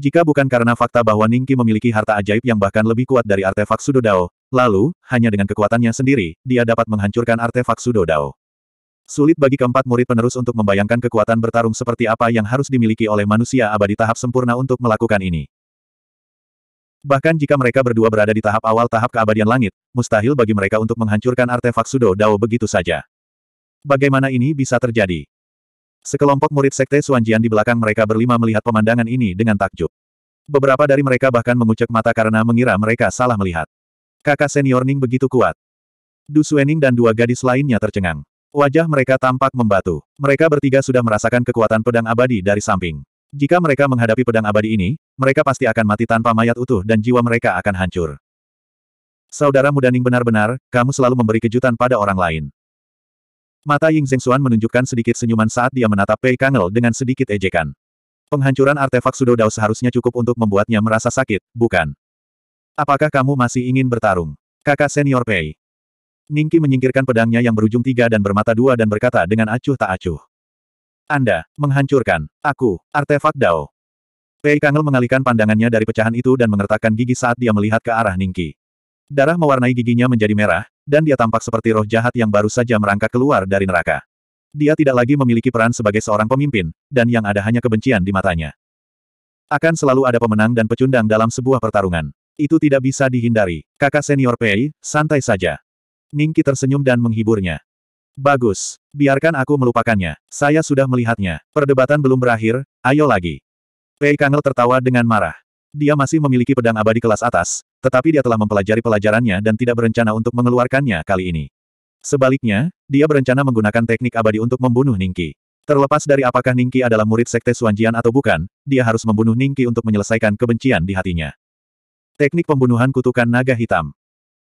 Jika bukan karena fakta bahwa Ningki memiliki harta ajaib yang bahkan lebih kuat dari artefak Sudodao, lalu, hanya dengan kekuatannya sendiri, dia dapat menghancurkan artefak Sudodao. Sulit bagi keempat murid penerus untuk membayangkan kekuatan bertarung seperti apa yang harus dimiliki oleh manusia abadi tahap sempurna untuk melakukan ini. Bahkan jika mereka berdua berada di tahap awal tahap keabadian langit, mustahil bagi mereka untuk menghancurkan artefak Sudodao begitu saja. Bagaimana ini bisa terjadi? Sekelompok murid sekte Suanjian di belakang mereka berlima melihat pemandangan ini dengan takjub. Beberapa dari mereka bahkan mengucek mata karena mengira mereka salah melihat. Kakak senior Ning begitu kuat. Du Suening dan dua gadis lainnya tercengang. Wajah mereka tampak membatu. Mereka bertiga sudah merasakan kekuatan pedang abadi dari samping. Jika mereka menghadapi pedang abadi ini, mereka pasti akan mati tanpa mayat utuh dan jiwa mereka akan hancur. Saudara muda Ning benar-benar, kamu selalu memberi kejutan pada orang lain. Mata Ying Zhengxuan menunjukkan sedikit senyuman saat dia menatap Pei Kangel dengan sedikit ejekan. Penghancuran artefak Sudodao seharusnya cukup untuk membuatnya merasa sakit, bukan? Apakah kamu masih ingin bertarung? Kakak senior Pei. Ningki menyingkirkan pedangnya yang berujung tiga dan bermata dua dan berkata dengan acuh tak acuh. Anda, menghancurkan, aku, artefak Dao. Pei Kangel mengalihkan pandangannya dari pecahan itu dan mengertakkan gigi saat dia melihat ke arah Ningki. Darah mewarnai giginya menjadi merah, dan dia tampak seperti roh jahat yang baru saja merangkak keluar dari neraka. Dia tidak lagi memiliki peran sebagai seorang pemimpin, dan yang ada hanya kebencian di matanya. Akan selalu ada pemenang dan pecundang dalam sebuah pertarungan. Itu tidak bisa dihindari. Kakak senior Pei, santai saja. Ningki tersenyum dan menghiburnya. Bagus. Biarkan aku melupakannya. Saya sudah melihatnya. Perdebatan belum berakhir, ayo lagi. Pei Kangel tertawa dengan marah. Dia masih memiliki pedang abadi kelas atas, tetapi dia telah mempelajari pelajarannya dan tidak berencana untuk mengeluarkannya kali ini. Sebaliknya, dia berencana menggunakan teknik abadi untuk membunuh Ningki. Terlepas dari apakah Ningki adalah murid Sekte Suanjian atau bukan, dia harus membunuh Ningki untuk menyelesaikan kebencian di hatinya. Teknik pembunuhan kutukan naga hitam.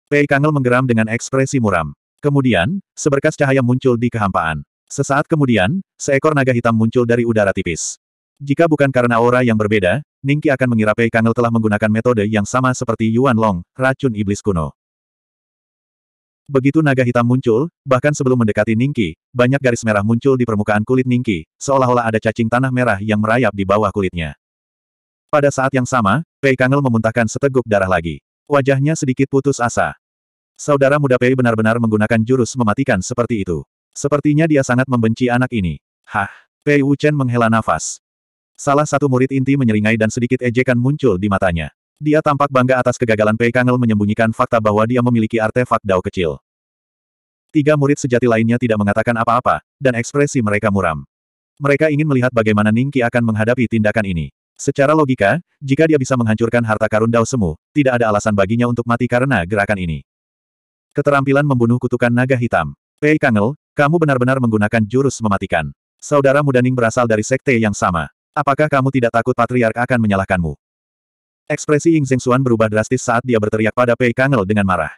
Pei Kangel menggeram dengan ekspresi muram. Kemudian, seberkas cahaya muncul di kehampaan. Sesaat kemudian, seekor naga hitam muncul dari udara tipis. Jika bukan karena aura yang berbeda, Ningki akan mengira Pei Kangel telah menggunakan metode yang sama seperti Yuan Long, racun iblis kuno. Begitu naga hitam muncul, bahkan sebelum mendekati Ningki, banyak garis merah muncul di permukaan kulit Ningki, seolah-olah ada cacing tanah merah yang merayap di bawah kulitnya. Pada saat yang sama, Pei Kangel memuntahkan seteguk darah lagi. Wajahnya sedikit putus asa. Saudara muda Pei benar-benar menggunakan jurus mematikan seperti itu. Sepertinya dia sangat membenci anak ini. Hah! Pei Wuchen menghela nafas. Salah satu murid inti menyeringai dan sedikit ejekan muncul di matanya. Dia tampak bangga atas kegagalan Pei Kangel menyembunyikan fakta bahwa dia memiliki artefak dao kecil. Tiga murid sejati lainnya tidak mengatakan apa-apa, dan ekspresi mereka muram. Mereka ingin melihat bagaimana Ningki akan menghadapi tindakan ini. Secara logika, jika dia bisa menghancurkan harta karun Dao Semu, tidak ada alasan baginya untuk mati karena gerakan ini. Keterampilan membunuh kutukan naga hitam. Pei Kangel, kamu benar-benar menggunakan jurus mematikan. Saudara muda Ning berasal dari sekte yang sama. Apakah kamu tidak takut patriark akan menyalahkanmu? Ekspresi Ying Xuan berubah drastis saat dia berteriak pada Pei Kangel dengan marah.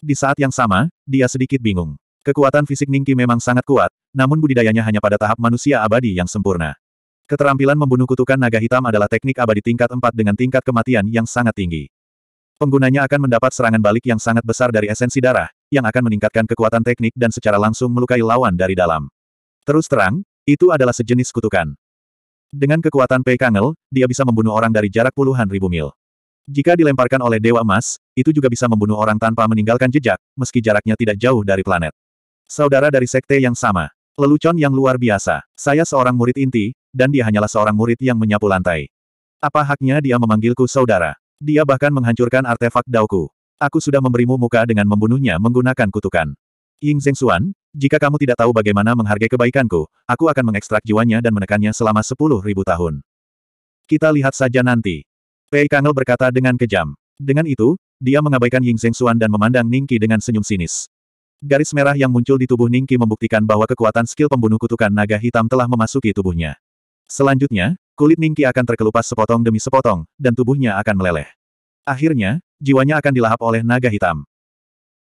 Di saat yang sama, dia sedikit bingung. Kekuatan fisik Ningki memang sangat kuat, namun budidayanya hanya pada tahap manusia abadi yang sempurna. Keterampilan membunuh kutukan naga hitam adalah teknik abadi tingkat 4 dengan tingkat kematian yang sangat tinggi. Penggunanya akan mendapat serangan balik yang sangat besar dari esensi darah, yang akan meningkatkan kekuatan teknik dan secara langsung melukai lawan dari dalam. Terus terang, itu adalah sejenis kutukan. Dengan kekuatan Pei Kangel, dia bisa membunuh orang dari jarak puluhan ribu mil. Jika dilemparkan oleh Dewa Emas, itu juga bisa membunuh orang tanpa meninggalkan jejak, meski jaraknya tidak jauh dari planet. Saudara dari sekte yang sama. Lelucon yang luar biasa. Saya seorang murid inti, dan dia hanyalah seorang murid yang menyapu lantai. Apa haknya dia memanggilku saudara? Dia bahkan menghancurkan artefak dauku. Aku sudah memberimu muka dengan membunuhnya menggunakan kutukan. Ying Zhengxuan, jika kamu tidak tahu bagaimana menghargai kebaikanku, aku akan mengekstrak jiwanya dan menekannya selama sepuluh ribu tahun. Kita lihat saja nanti. Pei Kangel berkata dengan kejam. Dengan itu, dia mengabaikan Ying Zheng Xuan dan memandang Ningqi dengan senyum sinis. Garis merah yang muncul di tubuh Ningqi membuktikan bahwa kekuatan skill pembunuh kutukan naga hitam telah memasuki tubuhnya. Selanjutnya, kulit Ningqi akan terkelupas sepotong demi sepotong, dan tubuhnya akan meleleh. Akhirnya, jiwanya akan dilahap oleh naga hitam.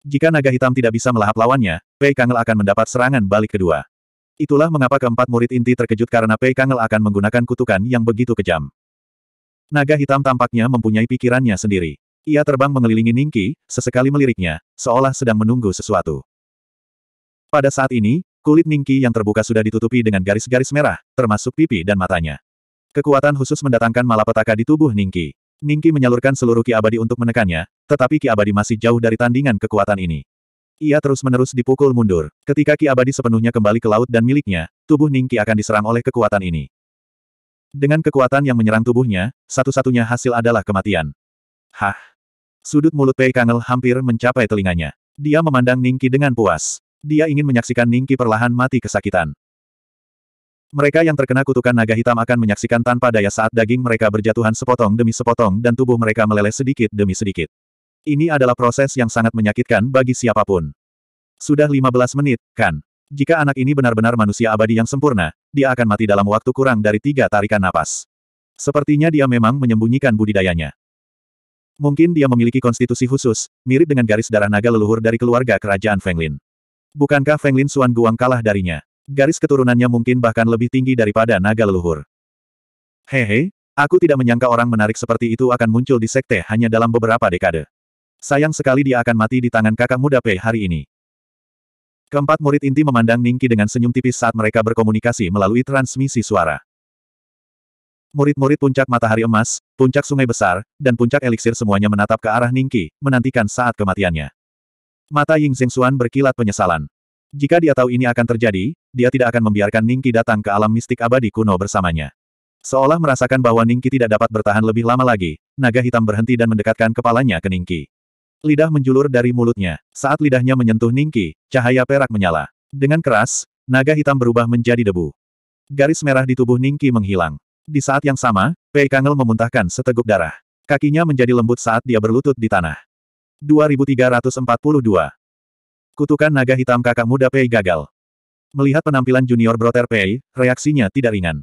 Jika naga hitam tidak bisa melahap lawannya, Pei Kangel akan mendapat serangan balik kedua. Itulah mengapa keempat murid inti terkejut karena Pei Kangel akan menggunakan kutukan yang begitu kejam. Naga hitam tampaknya mempunyai pikirannya sendiri. Ia terbang mengelilingi Ningki, sesekali meliriknya, seolah sedang menunggu sesuatu. Pada saat ini, kulit Ningki yang terbuka sudah ditutupi dengan garis-garis merah, termasuk pipi dan matanya. Kekuatan khusus mendatangkan malapetaka di tubuh Ningki. Ningki menyalurkan seluruh ki abadi untuk menekannya, tetapi Ki Abadi masih jauh dari tandingan kekuatan ini. Ia terus-menerus dipukul mundur. Ketika Ki Abadi sepenuhnya kembali ke laut dan miliknya, tubuh Ningki akan diserang oleh kekuatan ini. Dengan kekuatan yang menyerang tubuhnya, satu-satunya hasil adalah kematian. Hah! Sudut mulut Pei Kangel hampir mencapai telinganya. Dia memandang Ningki dengan puas. Dia ingin menyaksikan Ningki perlahan mati kesakitan. Mereka yang terkena kutukan naga hitam akan menyaksikan tanpa daya saat daging mereka berjatuhan sepotong demi sepotong dan tubuh mereka meleleh sedikit demi sedikit. Ini adalah proses yang sangat menyakitkan bagi siapapun. Sudah 15 menit, kan? Jika anak ini benar-benar manusia abadi yang sempurna, dia akan mati dalam waktu kurang dari tiga tarikan napas. Sepertinya dia memang menyembunyikan budidayanya. Mungkin dia memiliki konstitusi khusus, mirip dengan garis darah naga leluhur dari keluarga kerajaan Fenglin. Bukankah Fenglin Suan Guang kalah darinya? Garis keturunannya mungkin bahkan lebih tinggi daripada naga leluhur. Hehe, aku tidak menyangka orang menarik seperti itu akan muncul di sekte hanya dalam beberapa dekade. Sayang sekali dia akan mati di tangan kakak muda Pei hari ini. Keempat murid inti memandang Ningki dengan senyum tipis saat mereka berkomunikasi melalui transmisi suara. Murid-murid puncak matahari emas, puncak sungai besar, dan puncak eliksir semuanya menatap ke arah Ningki, menantikan saat kematiannya. Mata Ying Xuan berkilat penyesalan. Jika dia tahu ini akan terjadi, dia tidak akan membiarkan Ningki datang ke alam mistik abadi kuno bersamanya. Seolah merasakan bahwa Ningki tidak dapat bertahan lebih lama lagi, naga hitam berhenti dan mendekatkan kepalanya ke Ningki. Lidah menjulur dari mulutnya. Saat lidahnya menyentuh Ningki, cahaya perak menyala. Dengan keras, naga hitam berubah menjadi debu. Garis merah di tubuh Ningki menghilang. Di saat yang sama, Pei Kangel memuntahkan seteguk darah. Kakinya menjadi lembut saat dia berlutut di tanah. 2342. Kutukan naga hitam kakak muda Pei gagal. Melihat penampilan junior broter Pei, reaksinya tidak ringan.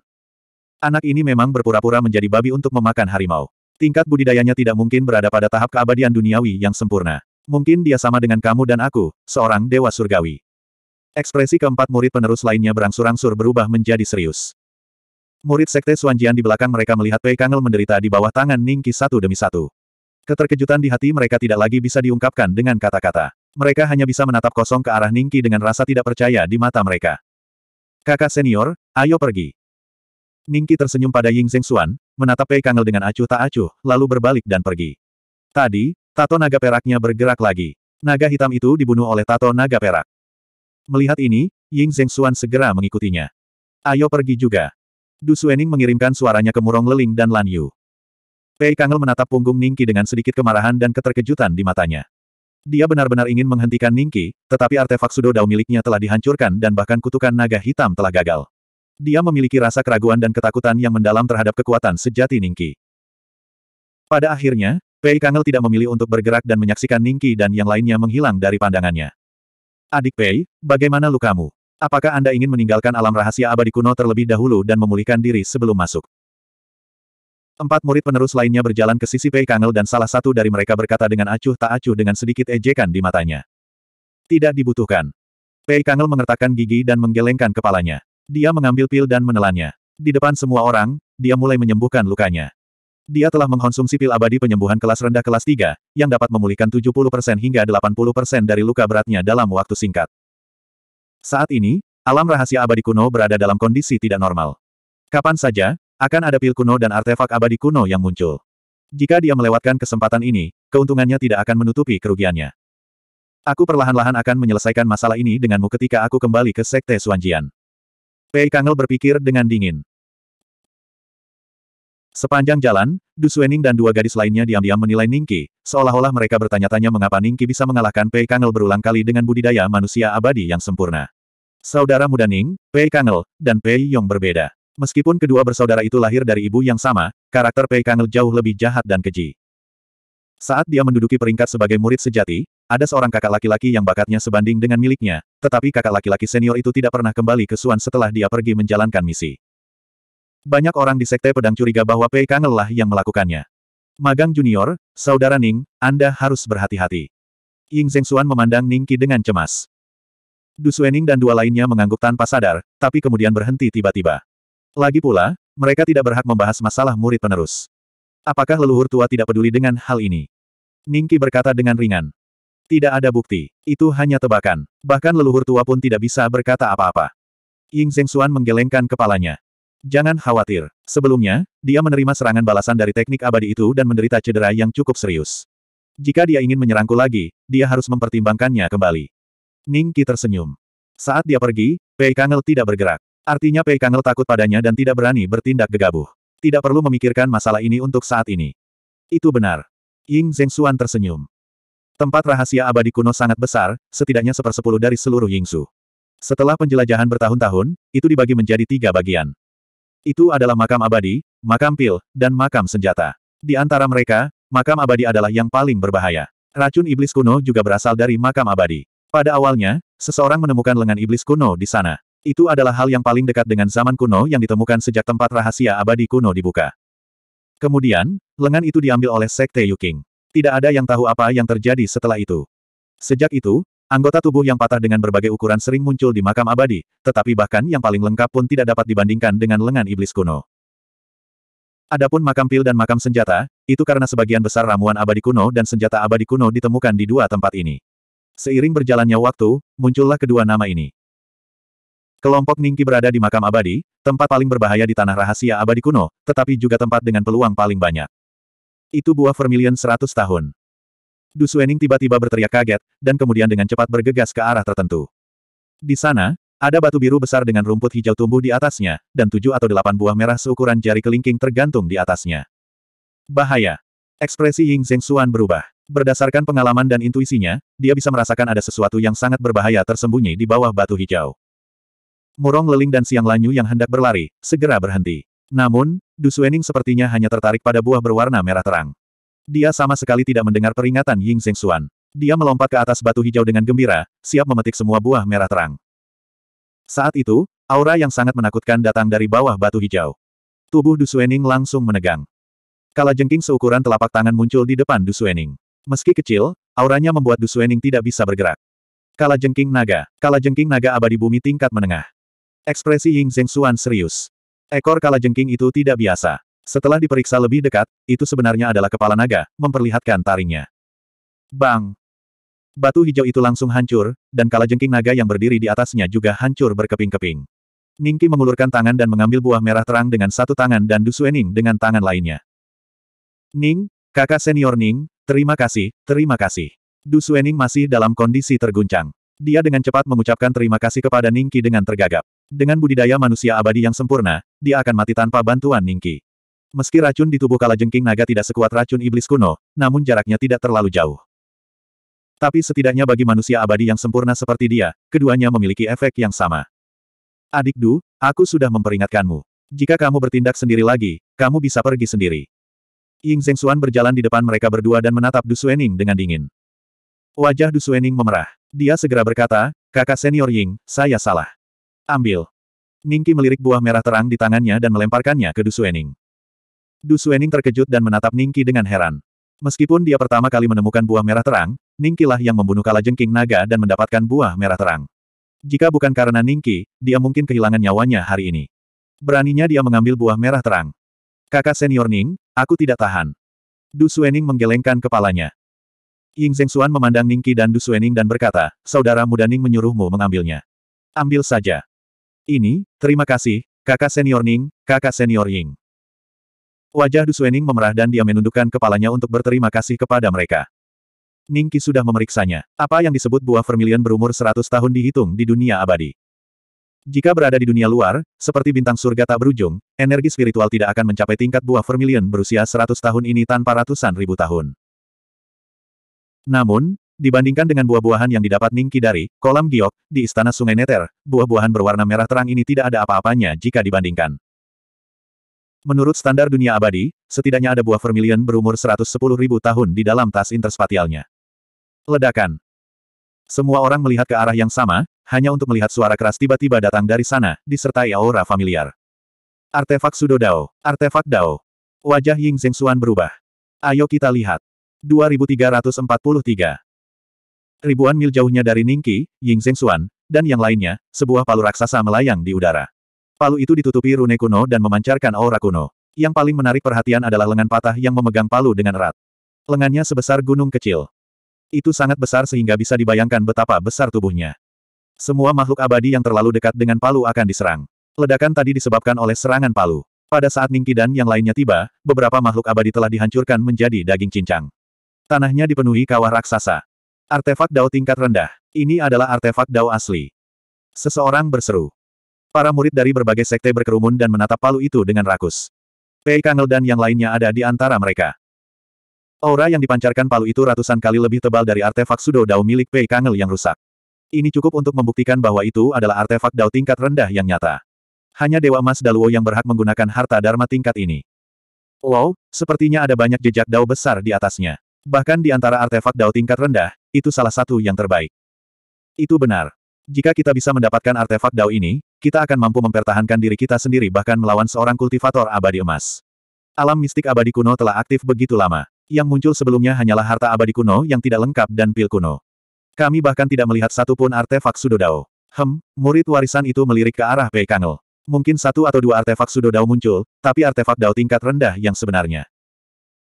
Anak ini memang berpura-pura menjadi babi untuk memakan harimau. Tingkat budidayanya tidak mungkin berada pada tahap keabadian duniawi yang sempurna. Mungkin dia sama dengan kamu dan aku, seorang dewa surgawi. Ekspresi keempat murid penerus lainnya berangsur-angsur berubah menjadi serius. Murid Sekte Suanjian di belakang mereka melihat Pei Kangel menderita di bawah tangan Ningki satu demi satu. Keterkejutan di hati mereka tidak lagi bisa diungkapkan dengan kata-kata. Mereka hanya bisa menatap kosong ke arah Ningki dengan rasa tidak percaya di mata mereka. Kakak senior, ayo pergi. Ningki tersenyum pada Ying Xuan, menatap Pei Kangel dengan acuh tak acuh, lalu berbalik dan pergi. Tadi, tato naga peraknya bergerak lagi. Naga hitam itu dibunuh oleh tato naga perak. Melihat ini, Ying Xuan segera mengikutinya. Ayo pergi juga. Du Suening mengirimkan suaranya ke Murong Leling dan Lan Yu. Pei Kangel menatap punggung Ningki dengan sedikit kemarahan dan keterkejutan di matanya. Dia benar-benar ingin menghentikan Ningki, tetapi artefak Sudo Dao miliknya telah dihancurkan dan bahkan kutukan naga hitam telah gagal. Dia memiliki rasa keraguan dan ketakutan yang mendalam terhadap kekuatan sejati Ningki. Pada akhirnya, Pei Kangel tidak memilih untuk bergerak dan menyaksikan Ningki dan yang lainnya menghilang dari pandangannya. Adik Pei, bagaimana lukamu? Apakah Anda ingin meninggalkan alam rahasia abadi kuno terlebih dahulu dan memulihkan diri sebelum masuk? Empat murid penerus lainnya berjalan ke sisi Pei Kangel dan salah satu dari mereka berkata dengan acuh tak acuh dengan sedikit ejekan di matanya. Tidak dibutuhkan. Pei Kangel mengertakkan gigi dan menggelengkan kepalanya. Dia mengambil pil dan menelannya. Di depan semua orang, dia mulai menyembuhkan lukanya. Dia telah mengkonsumsi pil abadi penyembuhan kelas rendah kelas 3, yang dapat memulihkan 70% hingga 80% dari luka beratnya dalam waktu singkat. Saat ini, alam rahasia abadi kuno berada dalam kondisi tidak normal. Kapan saja, akan ada pil kuno dan artefak abadi kuno yang muncul. Jika dia melewatkan kesempatan ini, keuntungannya tidak akan menutupi kerugiannya. Aku perlahan-lahan akan menyelesaikan masalah ini denganmu ketika aku kembali ke Sekte Suanjian. Pei Kangel berpikir dengan dingin. Sepanjang jalan, Du Suening dan dua gadis lainnya diam-diam menilai Ningki, seolah-olah mereka bertanya-tanya mengapa Ningki bisa mengalahkan Pei Kangel berulang kali dengan budidaya manusia abadi yang sempurna. Saudara muda Ning, Pei Kangel, dan Pei Yong berbeda. Meskipun kedua bersaudara itu lahir dari ibu yang sama, karakter Pei Kangel jauh lebih jahat dan keji. Saat dia menduduki peringkat sebagai murid sejati, ada seorang kakak laki-laki yang bakatnya sebanding dengan miliknya, tetapi kakak laki-laki senior itu tidak pernah kembali ke Suan setelah dia pergi menjalankan misi. Banyak orang di sekte pedang curiga bahwa Pei Kangel lah yang melakukannya. Magang junior, Saudara Ning, Anda harus berhati-hati. Ying Suan memandang Ning Qi dengan cemas. Du Suening dan dua lainnya mengangguk tanpa sadar, tapi kemudian berhenti tiba-tiba. Lagi pula, mereka tidak berhak membahas masalah murid penerus. Apakah leluhur tua tidak peduli dengan hal ini? Ningki berkata dengan ringan. Tidak ada bukti. Itu hanya tebakan. Bahkan leluhur tua pun tidak bisa berkata apa-apa. Ying Zengsuan menggelengkan kepalanya. Jangan khawatir. Sebelumnya, dia menerima serangan balasan dari teknik abadi itu dan menderita cedera yang cukup serius. Jika dia ingin menyerangku lagi, dia harus mempertimbangkannya kembali. Ning Qi tersenyum. Saat dia pergi, Pei Kangel tidak bergerak. Artinya Pei Kangel takut padanya dan tidak berani bertindak gegabah. Tidak perlu memikirkan masalah ini untuk saat ini. Itu benar. Ying Zengsuan tersenyum. Tempat rahasia abadi kuno sangat besar, setidaknya sepersepuluh dari seluruh Yingsu. Setelah penjelajahan bertahun-tahun, itu dibagi menjadi tiga bagian. Itu adalah makam abadi, makam pil, dan makam senjata. Di antara mereka, makam abadi adalah yang paling berbahaya. Racun iblis kuno juga berasal dari makam abadi. Pada awalnya, seseorang menemukan lengan iblis kuno di sana. Itu adalah hal yang paling dekat dengan zaman kuno yang ditemukan sejak tempat rahasia abadi kuno dibuka. Kemudian, lengan itu diambil oleh Sekte Yuking. Tidak ada yang tahu apa yang terjadi setelah itu. Sejak itu, anggota tubuh yang patah dengan berbagai ukuran sering muncul di makam abadi, tetapi bahkan yang paling lengkap pun tidak dapat dibandingkan dengan lengan iblis kuno. Adapun makam pil dan makam senjata, itu karena sebagian besar ramuan abadi kuno dan senjata abadi kuno ditemukan di dua tempat ini. Seiring berjalannya waktu, muncullah kedua nama ini. Kelompok Ningki berada di makam abadi, tempat paling berbahaya di tanah rahasia abadi kuno, tetapi juga tempat dengan peluang paling banyak. Itu buah vermilion seratus tahun. Du Suening tiba-tiba berteriak kaget, dan kemudian dengan cepat bergegas ke arah tertentu. Di sana, ada batu biru besar dengan rumput hijau tumbuh di atasnya, dan tujuh atau delapan buah merah seukuran jari kelingking tergantung di atasnya. Bahaya. Ekspresi Ying Zheng Xuan berubah. Berdasarkan pengalaman dan intuisinya, dia bisa merasakan ada sesuatu yang sangat berbahaya tersembunyi di bawah batu hijau. Murong Leling dan Siang Lanyu yang hendak berlari, segera berhenti. Namun, Du Suening sepertinya hanya tertarik pada buah berwarna merah terang. Dia sama sekali tidak mendengar peringatan Ying Xuan. Dia melompat ke atas batu hijau dengan gembira, siap memetik semua buah merah terang. Saat itu, aura yang sangat menakutkan datang dari bawah batu hijau. Tubuh Du Suening langsung menegang. Kala jengking seukuran telapak tangan muncul di depan Du Suening. Meski kecil, auranya membuat Du Suening tidak bisa bergerak. Kala jengking naga, kala jengking naga abadi bumi tingkat menengah. Ekspresi Ying Xuan serius. Ekor kalajengking itu tidak biasa. Setelah diperiksa lebih dekat, itu sebenarnya adalah kepala naga, memperlihatkan taringnya. Bang! Batu hijau itu langsung hancur, dan kalajengking naga yang berdiri di atasnya juga hancur berkeping-keping. Ningki mengulurkan tangan dan mengambil buah merah terang dengan satu tangan dan Dusuening dengan tangan lainnya. Ning, kakak senior Ning, terima kasih, terima kasih. Dusuening masih dalam kondisi terguncang. Dia dengan cepat mengucapkan terima kasih kepada Ningki dengan tergagap. Dengan budidaya manusia abadi yang sempurna, dia akan mati tanpa bantuan Ningki. Meski racun di tubuh kalajengking naga tidak sekuat racun iblis kuno, namun jaraknya tidak terlalu jauh. Tapi setidaknya bagi manusia abadi yang sempurna seperti dia, keduanya memiliki efek yang sama. Adik Du, aku sudah memperingatkanmu. Jika kamu bertindak sendiri lagi, kamu bisa pergi sendiri. Ying Zhengxuan berjalan di depan mereka berdua dan menatap Du Suening dengan dingin. Wajah Dusuening memerah. Dia segera berkata, kakak senior Ying, saya salah. Ambil. Ningki melirik buah merah terang di tangannya dan melemparkannya ke Dusuening. Dusuening terkejut dan menatap Ningki dengan heran. Meskipun dia pertama kali menemukan buah merah terang, Ningkilah yang membunuh kalajengking naga dan mendapatkan buah merah terang. Jika bukan karena Ningki, dia mungkin kehilangan nyawanya hari ini. Beraninya dia mengambil buah merah terang. Kakak senior Ning, aku tidak tahan. Du Suening menggelengkan kepalanya. Ying Zhengxuan memandang Ningqi dan Du Suening dan berkata, saudara muda Ning menyuruhmu mengambilnya. Ambil saja. Ini, terima kasih, kakak senior Ning, kakak senior Ying. Wajah Du Suening memerah dan dia menundukkan kepalanya untuk berterima kasih kepada mereka. Ningqi sudah memeriksanya. Apa yang disebut buah vermilion berumur 100 tahun dihitung di dunia abadi. Jika berada di dunia luar, seperti bintang surga tak berujung, energi spiritual tidak akan mencapai tingkat buah vermilion berusia 100 tahun ini tanpa ratusan ribu tahun. Namun, dibandingkan dengan buah-buahan yang didapat Ningki dari kolam giok di Istana Sungai Neter, buah-buahan berwarna merah terang ini tidak ada apa-apanya jika dibandingkan. Menurut standar dunia abadi, setidaknya ada buah vermilion berumur 110.000 tahun di dalam tas interspatialnya. Ledakan. Semua orang melihat ke arah yang sama, hanya untuk melihat suara keras tiba-tiba datang dari sana, disertai aura familiar. Artefak Sudo Dao. Artefak Dao. Wajah Ying Xuan berubah. Ayo kita lihat. 2343. Ribuan mil jauhnya dari Ningqi, Ying Zhengxuan, dan yang lainnya, sebuah palu raksasa melayang di udara. Palu itu ditutupi rune kuno dan memancarkan aura kuno. Yang paling menarik perhatian adalah lengan patah yang memegang palu dengan erat. Lengannya sebesar gunung kecil. Itu sangat besar sehingga bisa dibayangkan betapa besar tubuhnya. Semua makhluk abadi yang terlalu dekat dengan palu akan diserang. Ledakan tadi disebabkan oleh serangan palu. Pada saat Ningqi dan yang lainnya tiba, beberapa makhluk abadi telah dihancurkan menjadi daging cincang. Tanahnya dipenuhi kawah raksasa. Artefak Dao tingkat rendah. Ini adalah artefak Dao asli. Seseorang berseru. Para murid dari berbagai sekte berkerumun dan menatap palu itu dengan rakus. Pei Kangel dan yang lainnya ada di antara mereka. Aura yang dipancarkan palu itu ratusan kali lebih tebal dari artefak Sudo Dao milik Pei Kangel yang rusak. Ini cukup untuk membuktikan bahwa itu adalah artefak Dao tingkat rendah yang nyata. Hanya Dewa Mas Daluo yang berhak menggunakan harta Dharma tingkat ini. Wow, sepertinya ada banyak jejak dao besar di atasnya. Bahkan di antara artefak Dao tingkat rendah, itu salah satu yang terbaik. Itu benar. Jika kita bisa mendapatkan artefak Dao ini, kita akan mampu mempertahankan diri kita sendiri bahkan melawan seorang kultivator abadi emas. Alam mistik abadi kuno telah aktif begitu lama. Yang muncul sebelumnya hanyalah harta abadi kuno yang tidak lengkap dan pil kuno. Kami bahkan tidak melihat satupun artefak Sudodao. Hem, murid warisan itu melirik ke arah Pei Kangel. Mungkin satu atau dua artefak Sudodao muncul, tapi artefak Dao tingkat rendah yang sebenarnya.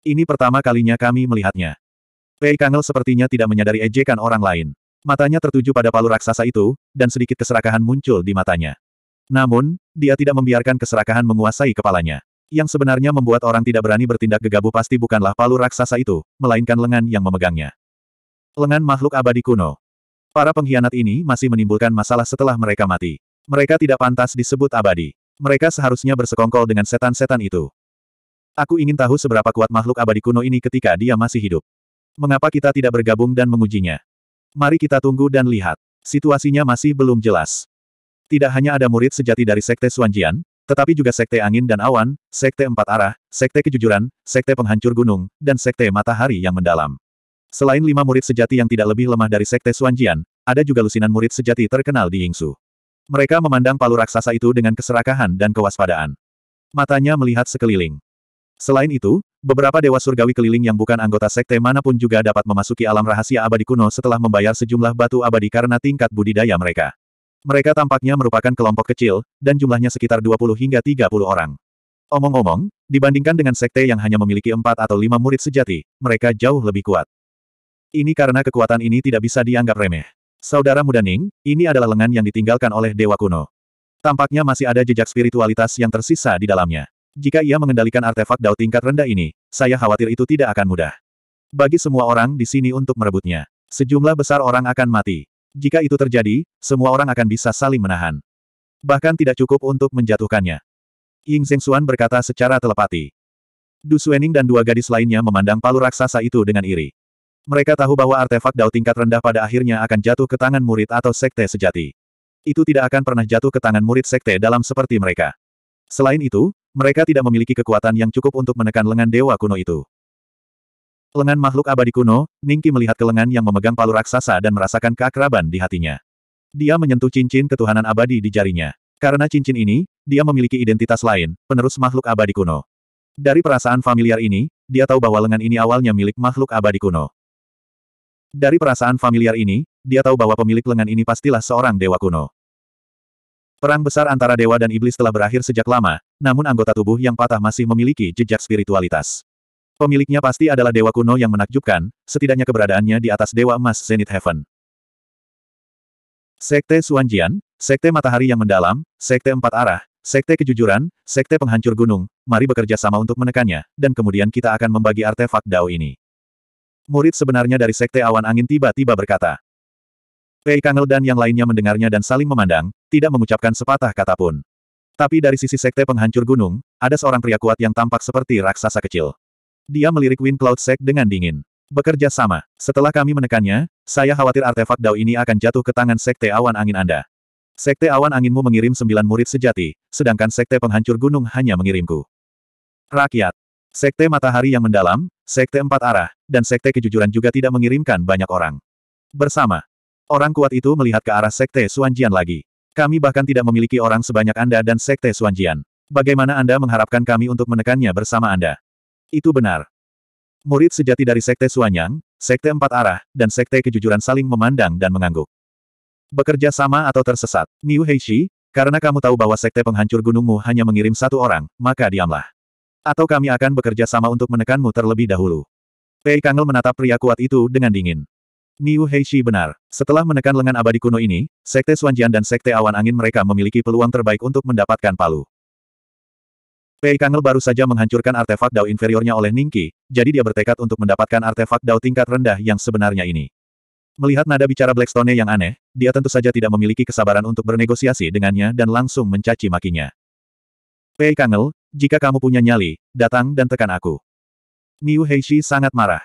Ini pertama kalinya kami melihatnya. Pei Kangel sepertinya tidak menyadari ejekan orang lain. Matanya tertuju pada palu raksasa itu, dan sedikit keserakahan muncul di matanya. Namun, dia tidak membiarkan keserakahan menguasai kepalanya. Yang sebenarnya membuat orang tidak berani bertindak gegabah pasti bukanlah palu raksasa itu, melainkan lengan yang memegangnya. Lengan makhluk abadi kuno. Para pengkhianat ini masih menimbulkan masalah setelah mereka mati. Mereka tidak pantas disebut abadi. Mereka seharusnya bersekongkol dengan setan-setan itu. Aku ingin tahu seberapa kuat makhluk abadi kuno ini ketika dia masih hidup. Mengapa kita tidak bergabung dan mengujinya? Mari kita tunggu dan lihat. Situasinya masih belum jelas. Tidak hanya ada murid sejati dari Sekte Suanjian, tetapi juga Sekte Angin dan Awan, Sekte Empat Arah, Sekte Kejujuran, Sekte Penghancur Gunung, dan Sekte Matahari yang Mendalam. Selain lima murid sejati yang tidak lebih lemah dari Sekte Suanjian, ada juga lusinan murid sejati terkenal di Yingsu. Mereka memandang palu raksasa itu dengan keserakahan dan kewaspadaan. Matanya melihat sekeliling. Selain itu, beberapa dewa surgawi keliling yang bukan anggota sekte manapun juga dapat memasuki alam rahasia abadi kuno setelah membayar sejumlah batu abadi karena tingkat budidaya mereka. Mereka tampaknya merupakan kelompok kecil, dan jumlahnya sekitar 20 hingga 30 orang. Omong-omong, dibandingkan dengan sekte yang hanya memiliki empat atau lima murid sejati, mereka jauh lebih kuat. Ini karena kekuatan ini tidak bisa dianggap remeh. Saudara muda Ning, ini adalah lengan yang ditinggalkan oleh Dewa Kuno. Tampaknya masih ada jejak spiritualitas yang tersisa di dalamnya. Jika ia mengendalikan artefak dao tingkat rendah ini, saya khawatir itu tidak akan mudah. Bagi semua orang di sini untuk merebutnya. Sejumlah besar orang akan mati. Jika itu terjadi, semua orang akan bisa saling menahan. Bahkan tidak cukup untuk menjatuhkannya. Ying Xuan berkata secara telepati. Du Suening dan dua gadis lainnya memandang palu raksasa itu dengan iri. Mereka tahu bahwa artefak dao tingkat rendah pada akhirnya akan jatuh ke tangan murid atau sekte sejati. Itu tidak akan pernah jatuh ke tangan murid sekte dalam seperti mereka. Selain itu, mereka tidak memiliki kekuatan yang cukup untuk menekan lengan dewa kuno itu. Lengan makhluk abadi kuno, Ningki melihat ke lengan yang memegang palu raksasa dan merasakan keakraban di hatinya. Dia menyentuh cincin ketuhanan abadi di jarinya. Karena cincin ini, dia memiliki identitas lain, penerus makhluk abadi kuno. Dari perasaan familiar ini, dia tahu bahwa lengan ini awalnya milik makhluk abadi kuno. Dari perasaan familiar ini, dia tahu bahwa pemilik lengan ini pastilah seorang dewa kuno. Perang besar antara dewa dan iblis telah berakhir sejak lama, namun anggota tubuh yang patah masih memiliki jejak spiritualitas. Pemiliknya pasti adalah dewa kuno yang menakjubkan, setidaknya keberadaannya di atas dewa emas Zenith Heaven. Sekte Suanjian, Sekte Matahari yang Mendalam, Sekte Empat Arah, Sekte Kejujuran, Sekte Penghancur Gunung, mari bekerja sama untuk menekannya, dan kemudian kita akan membagi artefak Dao ini. Murid sebenarnya dari Sekte Awan Angin tiba-tiba berkata, Pei Kangel dan yang lainnya mendengarnya dan saling memandang, tidak mengucapkan sepatah kata pun. Tapi dari sisi sekte penghancur gunung, ada seorang pria kuat yang tampak seperti raksasa kecil. Dia melirik Wind Cloud Sek dengan dingin. Bekerja sama. Setelah kami menekannya, saya khawatir artefak Dao ini akan jatuh ke tangan sekte awan angin Anda. Sekte awan anginmu mengirim sembilan murid sejati, sedangkan sekte penghancur gunung hanya mengirimku. Rakyat. Sekte matahari yang mendalam, sekte empat arah, dan sekte kejujuran juga tidak mengirimkan banyak orang. Bersama, Orang kuat itu melihat ke arah Sekte Suanjian lagi. Kami bahkan tidak memiliki orang sebanyak Anda dan Sekte Suanjian. Bagaimana Anda mengharapkan kami untuk menekannya bersama Anda? Itu benar. Murid sejati dari Sekte Suanyang, Sekte Empat Arah, dan Sekte Kejujuran saling memandang dan mengangguk. Bekerja sama atau tersesat, Niu Heishi, karena kamu tahu bahwa Sekte Penghancur Gunungmu hanya mengirim satu orang, maka diamlah. Atau kami akan bekerja sama untuk menekanmu terlebih dahulu. Pei Kangel menatap pria kuat itu dengan dingin. Niu Heishi benar. Setelah menekan lengan abadi kuno ini, Sekte Suanjian dan Sekte Awan Angin mereka memiliki peluang terbaik untuk mendapatkan palu. Pei Kangel baru saja menghancurkan artefak Dao inferiornya oleh Ningki, jadi dia bertekad untuk mendapatkan artefak Dao tingkat rendah yang sebenarnya ini. Melihat nada bicara Blackstone yang aneh, dia tentu saja tidak memiliki kesabaran untuk bernegosiasi dengannya dan langsung mencaci makinya. Pei Kangel, jika kamu punya nyali, datang dan tekan aku. Niu Heishi sangat marah.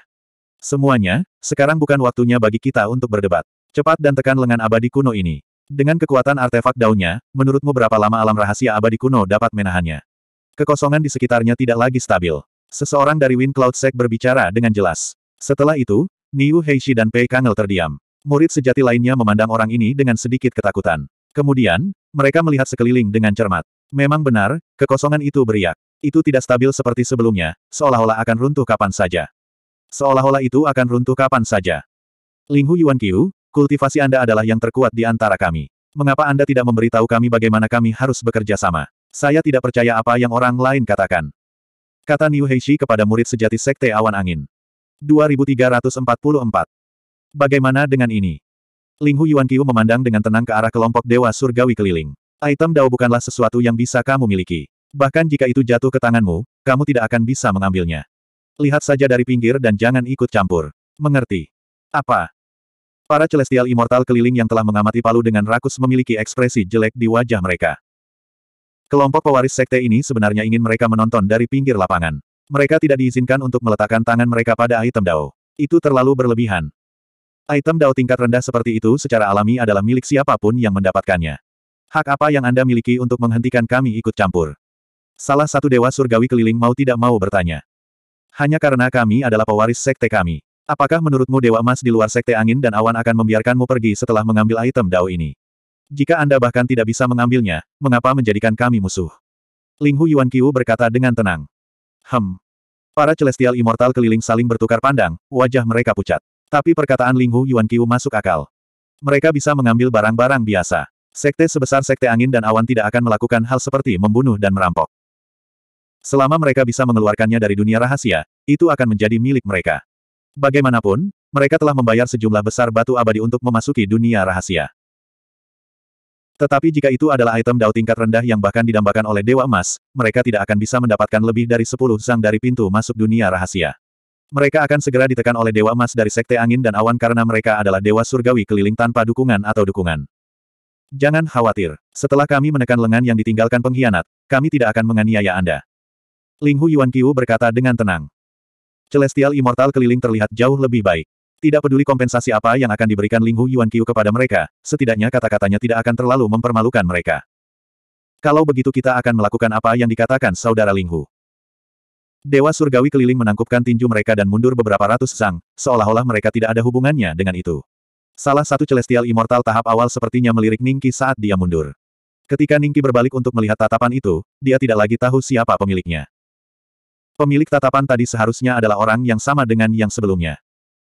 Semuanya, sekarang bukan waktunya bagi kita untuk berdebat. Cepat dan tekan lengan abadi kuno ini. Dengan kekuatan artefak daunnya, menurutmu berapa lama alam rahasia abadi kuno dapat menahannya? Kekosongan di sekitarnya tidak lagi stabil. Seseorang dari Wind Cloud Sect berbicara dengan jelas. Setelah itu, Niu Heishi dan Pei Kangel terdiam. Murid sejati lainnya memandang orang ini dengan sedikit ketakutan. Kemudian, mereka melihat sekeliling dengan cermat. Memang benar, kekosongan itu beriak. Itu tidak stabil seperti sebelumnya, seolah-olah akan runtuh kapan saja. Seolah-olah itu akan runtuh kapan saja. Linghu Yuan Qiu, kultivasi Anda adalah yang terkuat di antara kami. Mengapa Anda tidak memberitahu kami bagaimana kami harus bekerja sama? Saya tidak percaya apa yang orang lain katakan. Kata Niu Heishi kepada murid sejati Sekte Awan Angin. 2344. Bagaimana dengan ini? Linghu Yuan Qiu memandang dengan tenang ke arah kelompok dewa surgawi keliling. Item Dao bukanlah sesuatu yang bisa kamu miliki. Bahkan jika itu jatuh ke tanganmu, kamu tidak akan bisa mengambilnya. Lihat saja dari pinggir dan jangan ikut campur. Mengerti? Apa? Para Celestial Immortal keliling yang telah mengamati Palu dengan rakus memiliki ekspresi jelek di wajah mereka. Kelompok pewaris sekte ini sebenarnya ingin mereka menonton dari pinggir lapangan. Mereka tidak diizinkan untuk meletakkan tangan mereka pada item Dao. Itu terlalu berlebihan. Item Dao tingkat rendah seperti itu secara alami adalah milik siapapun yang mendapatkannya. Hak apa yang Anda miliki untuk menghentikan kami ikut campur? Salah satu dewa surgawi keliling mau tidak mau bertanya. Hanya karena kami adalah pewaris sekte kami. Apakah menurutmu Dewa Emas di luar sekte angin dan awan akan membiarkanmu pergi setelah mengambil item Dao ini? Jika Anda bahkan tidak bisa mengambilnya, mengapa menjadikan kami musuh? Ling Hu Yuan Qiu berkata dengan tenang. Hem. Para Celestial Immortal keliling saling bertukar pandang, wajah mereka pucat. Tapi perkataan Ling Hu Yuan Qiu masuk akal. Mereka bisa mengambil barang-barang biasa. Sekte sebesar Sekte Angin dan Awan tidak akan melakukan hal seperti membunuh dan merampok. Selama mereka bisa mengeluarkannya dari dunia rahasia, itu akan menjadi milik mereka. Bagaimanapun, mereka telah membayar sejumlah besar batu abadi untuk memasuki dunia rahasia. Tetapi jika itu adalah item dao tingkat rendah yang bahkan didambakan oleh Dewa Emas, mereka tidak akan bisa mendapatkan lebih dari 10 zang dari pintu masuk dunia rahasia. Mereka akan segera ditekan oleh Dewa Emas dari Sekte Angin dan Awan karena mereka adalah Dewa Surgawi keliling tanpa dukungan atau dukungan. Jangan khawatir, setelah kami menekan lengan yang ditinggalkan pengkhianat, kami tidak akan menganiaya Anda. Ling Hu Yuan Qiu berkata dengan tenang. Celestial Immortal keliling terlihat jauh lebih baik. Tidak peduli kompensasi apa yang akan diberikan Ling Hu Yuan Qiu kepada mereka, setidaknya kata-katanya tidak akan terlalu mempermalukan mereka. Kalau begitu kita akan melakukan apa yang dikatakan saudara Ling Hu. Dewa Surgawi keliling menangkupkan tinju mereka dan mundur beberapa ratus sang, seolah-olah mereka tidak ada hubungannya dengan itu. Salah satu Celestial Immortal tahap awal sepertinya melirik Ningki saat dia mundur. Ketika Ningki berbalik untuk melihat tatapan itu, dia tidak lagi tahu siapa pemiliknya. Pemilik tatapan tadi seharusnya adalah orang yang sama dengan yang sebelumnya.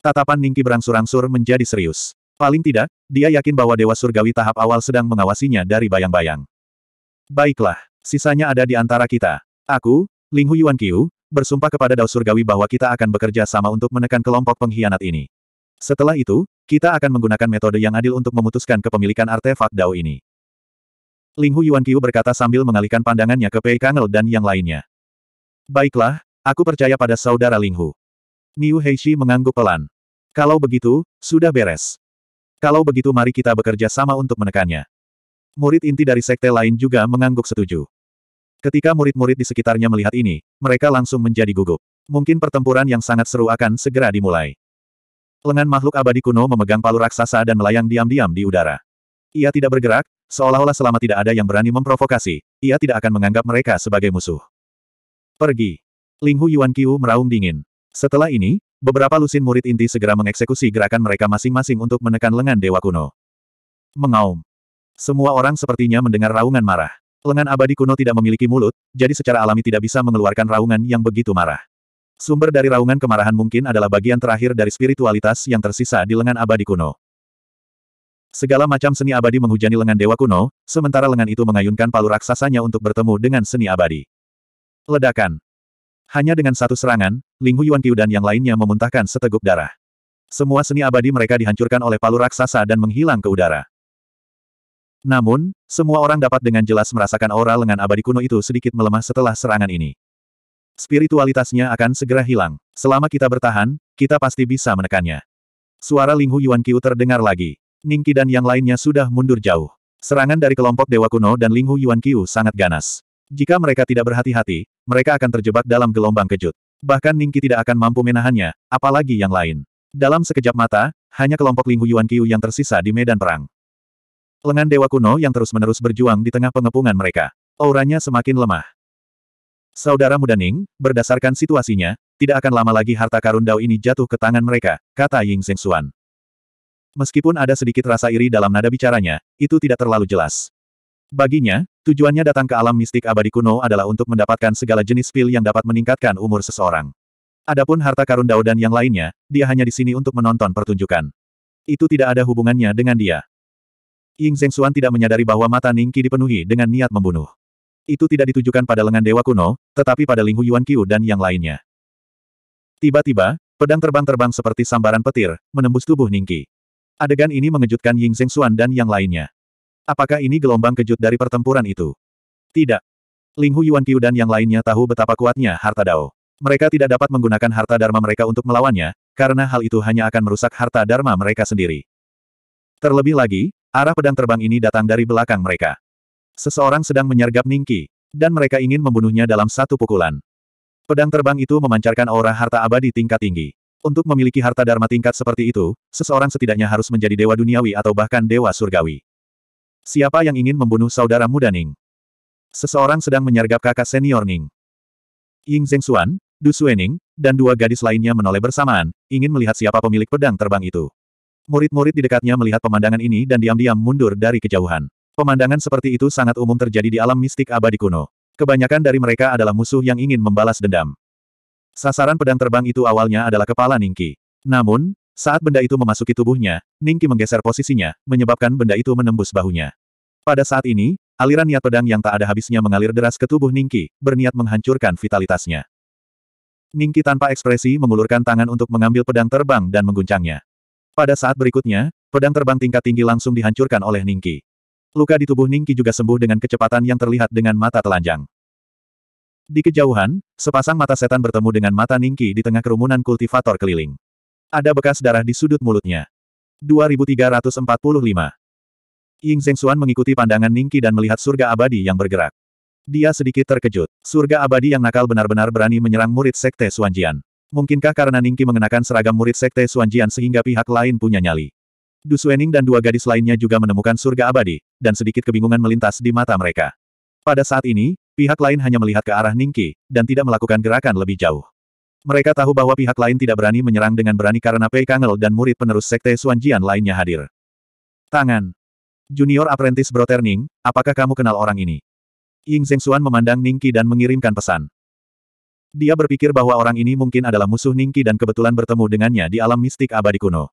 Tatapan Ningki berangsur-angsur menjadi serius. Paling tidak, dia yakin bahwa Dewa Surgawi tahap awal sedang mengawasinya dari bayang-bayang. Baiklah, sisanya ada di antara kita. Aku, Ling Hu Yuan Qiu, bersumpah kepada Dao Surgawi bahwa kita akan bekerja sama untuk menekan kelompok pengkhianat ini. Setelah itu, kita akan menggunakan metode yang adil untuk memutuskan kepemilikan artefak Dao ini. Ling Hu Yuan Qiu berkata sambil mengalihkan pandangannya ke Pei Kangel dan yang lainnya. Baiklah, aku percaya pada saudara Linghu. Niu Heishi mengangguk pelan. Kalau begitu, sudah beres. Kalau begitu mari kita bekerja sama untuk menekannya. Murid inti dari sekte lain juga mengangguk setuju. Ketika murid-murid di sekitarnya melihat ini, mereka langsung menjadi gugup. Mungkin pertempuran yang sangat seru akan segera dimulai. Lengan makhluk abadi kuno memegang palu raksasa dan melayang diam-diam di udara. Ia tidak bergerak, seolah-olah selama tidak ada yang berani memprovokasi, ia tidak akan menganggap mereka sebagai musuh. Pergi. Ling Hu Yuan Qiu meraung dingin. Setelah ini, beberapa lusin murid inti segera mengeksekusi gerakan mereka masing-masing untuk menekan lengan Dewa Kuno. Mengaum. Semua orang sepertinya mendengar raungan marah. Lengan abadi kuno tidak memiliki mulut, jadi secara alami tidak bisa mengeluarkan raungan yang begitu marah. Sumber dari raungan kemarahan mungkin adalah bagian terakhir dari spiritualitas yang tersisa di lengan abadi kuno. Segala macam seni abadi menghujani lengan dewa kuno, sementara lengan itu mengayunkan palu raksasanya untuk bertemu dengan seni abadi. Ledakan. Hanya dengan satu serangan, Ling Hu Yuan Qiu dan yang lainnya memuntahkan seteguk darah. Semua seni abadi mereka dihancurkan oleh palu raksasa dan menghilang ke udara. Namun, semua orang dapat dengan jelas merasakan aura lengan abadi kuno itu sedikit melemah setelah serangan ini. Spiritualitasnya akan segera hilang. Selama kita bertahan, kita pasti bisa menekannya. Suara Ling Hu Yuan Qiu terdengar lagi. Ningki dan yang lainnya sudah mundur jauh. Serangan dari kelompok Dewa Kuno dan Ling Hu Yuan Qiu sangat ganas. Jika mereka tidak berhati-hati, mereka akan terjebak dalam gelombang kejut. Bahkan Ningki tidak akan mampu menahannya, apalagi yang lain. Dalam sekejap mata, hanya kelompok Ling Huyuan Qiu yang tersisa di medan perang. Lengan Dewa Kuno yang terus-menerus berjuang di tengah pengepungan mereka. Auranya semakin lemah. Saudara muda Ning, berdasarkan situasinya, tidak akan lama lagi harta karun Dao ini jatuh ke tangan mereka, kata Ying Xuan. Meskipun ada sedikit rasa iri dalam nada bicaranya, itu tidak terlalu jelas. Baginya, Tujuannya datang ke alam mistik abadi kuno adalah untuk mendapatkan segala jenis pil yang dapat meningkatkan umur seseorang. Adapun harta karun Dao dan yang lainnya, dia hanya di sini untuk menonton pertunjukan. Itu tidak ada hubungannya dengan dia. Ying Xuan tidak menyadari bahwa mata Ningqi dipenuhi dengan niat membunuh. Itu tidak ditujukan pada lengan dewa kuno, tetapi pada Ling Yuan Qiu dan yang lainnya. Tiba-tiba, pedang terbang-terbang seperti sambaran petir, menembus tubuh Ningqi. Adegan ini mengejutkan Ying Xuan dan yang lainnya. Apakah ini gelombang kejut dari pertempuran itu? Tidak. Ling Hu Yuan Qiu dan yang lainnya tahu betapa kuatnya harta Dao. Mereka tidak dapat menggunakan harta Dharma mereka untuk melawannya, karena hal itu hanya akan merusak harta Dharma mereka sendiri. Terlebih lagi, arah pedang terbang ini datang dari belakang mereka. Seseorang sedang menyergap Ningki, dan mereka ingin membunuhnya dalam satu pukulan. Pedang terbang itu memancarkan aura harta abadi tingkat tinggi. Untuk memiliki harta Dharma tingkat seperti itu, seseorang setidaknya harus menjadi dewa duniawi atau bahkan dewa surgawi. Siapa yang ingin membunuh saudara muda Ning? Seseorang sedang menyergap kakak senior Ning. Ying Zhengxuan, Du Suening, dan dua gadis lainnya menoleh bersamaan, ingin melihat siapa pemilik pedang terbang itu. Murid-murid di dekatnya melihat pemandangan ini dan diam-diam mundur dari kejauhan. Pemandangan seperti itu sangat umum terjadi di alam mistik abadi kuno. Kebanyakan dari mereka adalah musuh yang ingin membalas dendam. Sasaran pedang terbang itu awalnya adalah kepala Ningki. Namun, saat benda itu memasuki tubuhnya, Ningki menggeser posisinya, menyebabkan benda itu menembus bahunya. Pada saat ini, aliran niat pedang yang tak ada habisnya mengalir deras ke tubuh Ningki, berniat menghancurkan vitalitasnya. Ningki tanpa ekspresi mengulurkan tangan untuk mengambil pedang terbang dan mengguncangnya. Pada saat berikutnya, pedang terbang tingkat tinggi langsung dihancurkan oleh Ningki. Luka di tubuh Ningki juga sembuh dengan kecepatan yang terlihat dengan mata telanjang. Di kejauhan, sepasang mata setan bertemu dengan mata Ningki di tengah kerumunan kultivator keliling. Ada bekas darah di sudut mulutnya. 2345. Ying Zhengxuan mengikuti pandangan Ningki dan melihat surga abadi yang bergerak. Dia sedikit terkejut. Surga abadi yang nakal benar-benar berani menyerang murid Sekte Suanjian. Mungkinkah karena Ningki mengenakan seragam murid Sekte Suanjian sehingga pihak lain punya nyali? Du Suening dan dua gadis lainnya juga menemukan surga abadi, dan sedikit kebingungan melintas di mata mereka. Pada saat ini, pihak lain hanya melihat ke arah Ningki, dan tidak melakukan gerakan lebih jauh. Mereka tahu bahwa pihak lain tidak berani menyerang dengan berani karena Pei Kangel dan murid penerus Sekte Suanjian lainnya hadir. Tangan. Junior Apprentice Broter Ning, apakah kamu kenal orang ini? Ying Xuan memandang Ningqi dan mengirimkan pesan. Dia berpikir bahwa orang ini mungkin adalah musuh Ningqi dan kebetulan bertemu dengannya di alam mistik abadi kuno.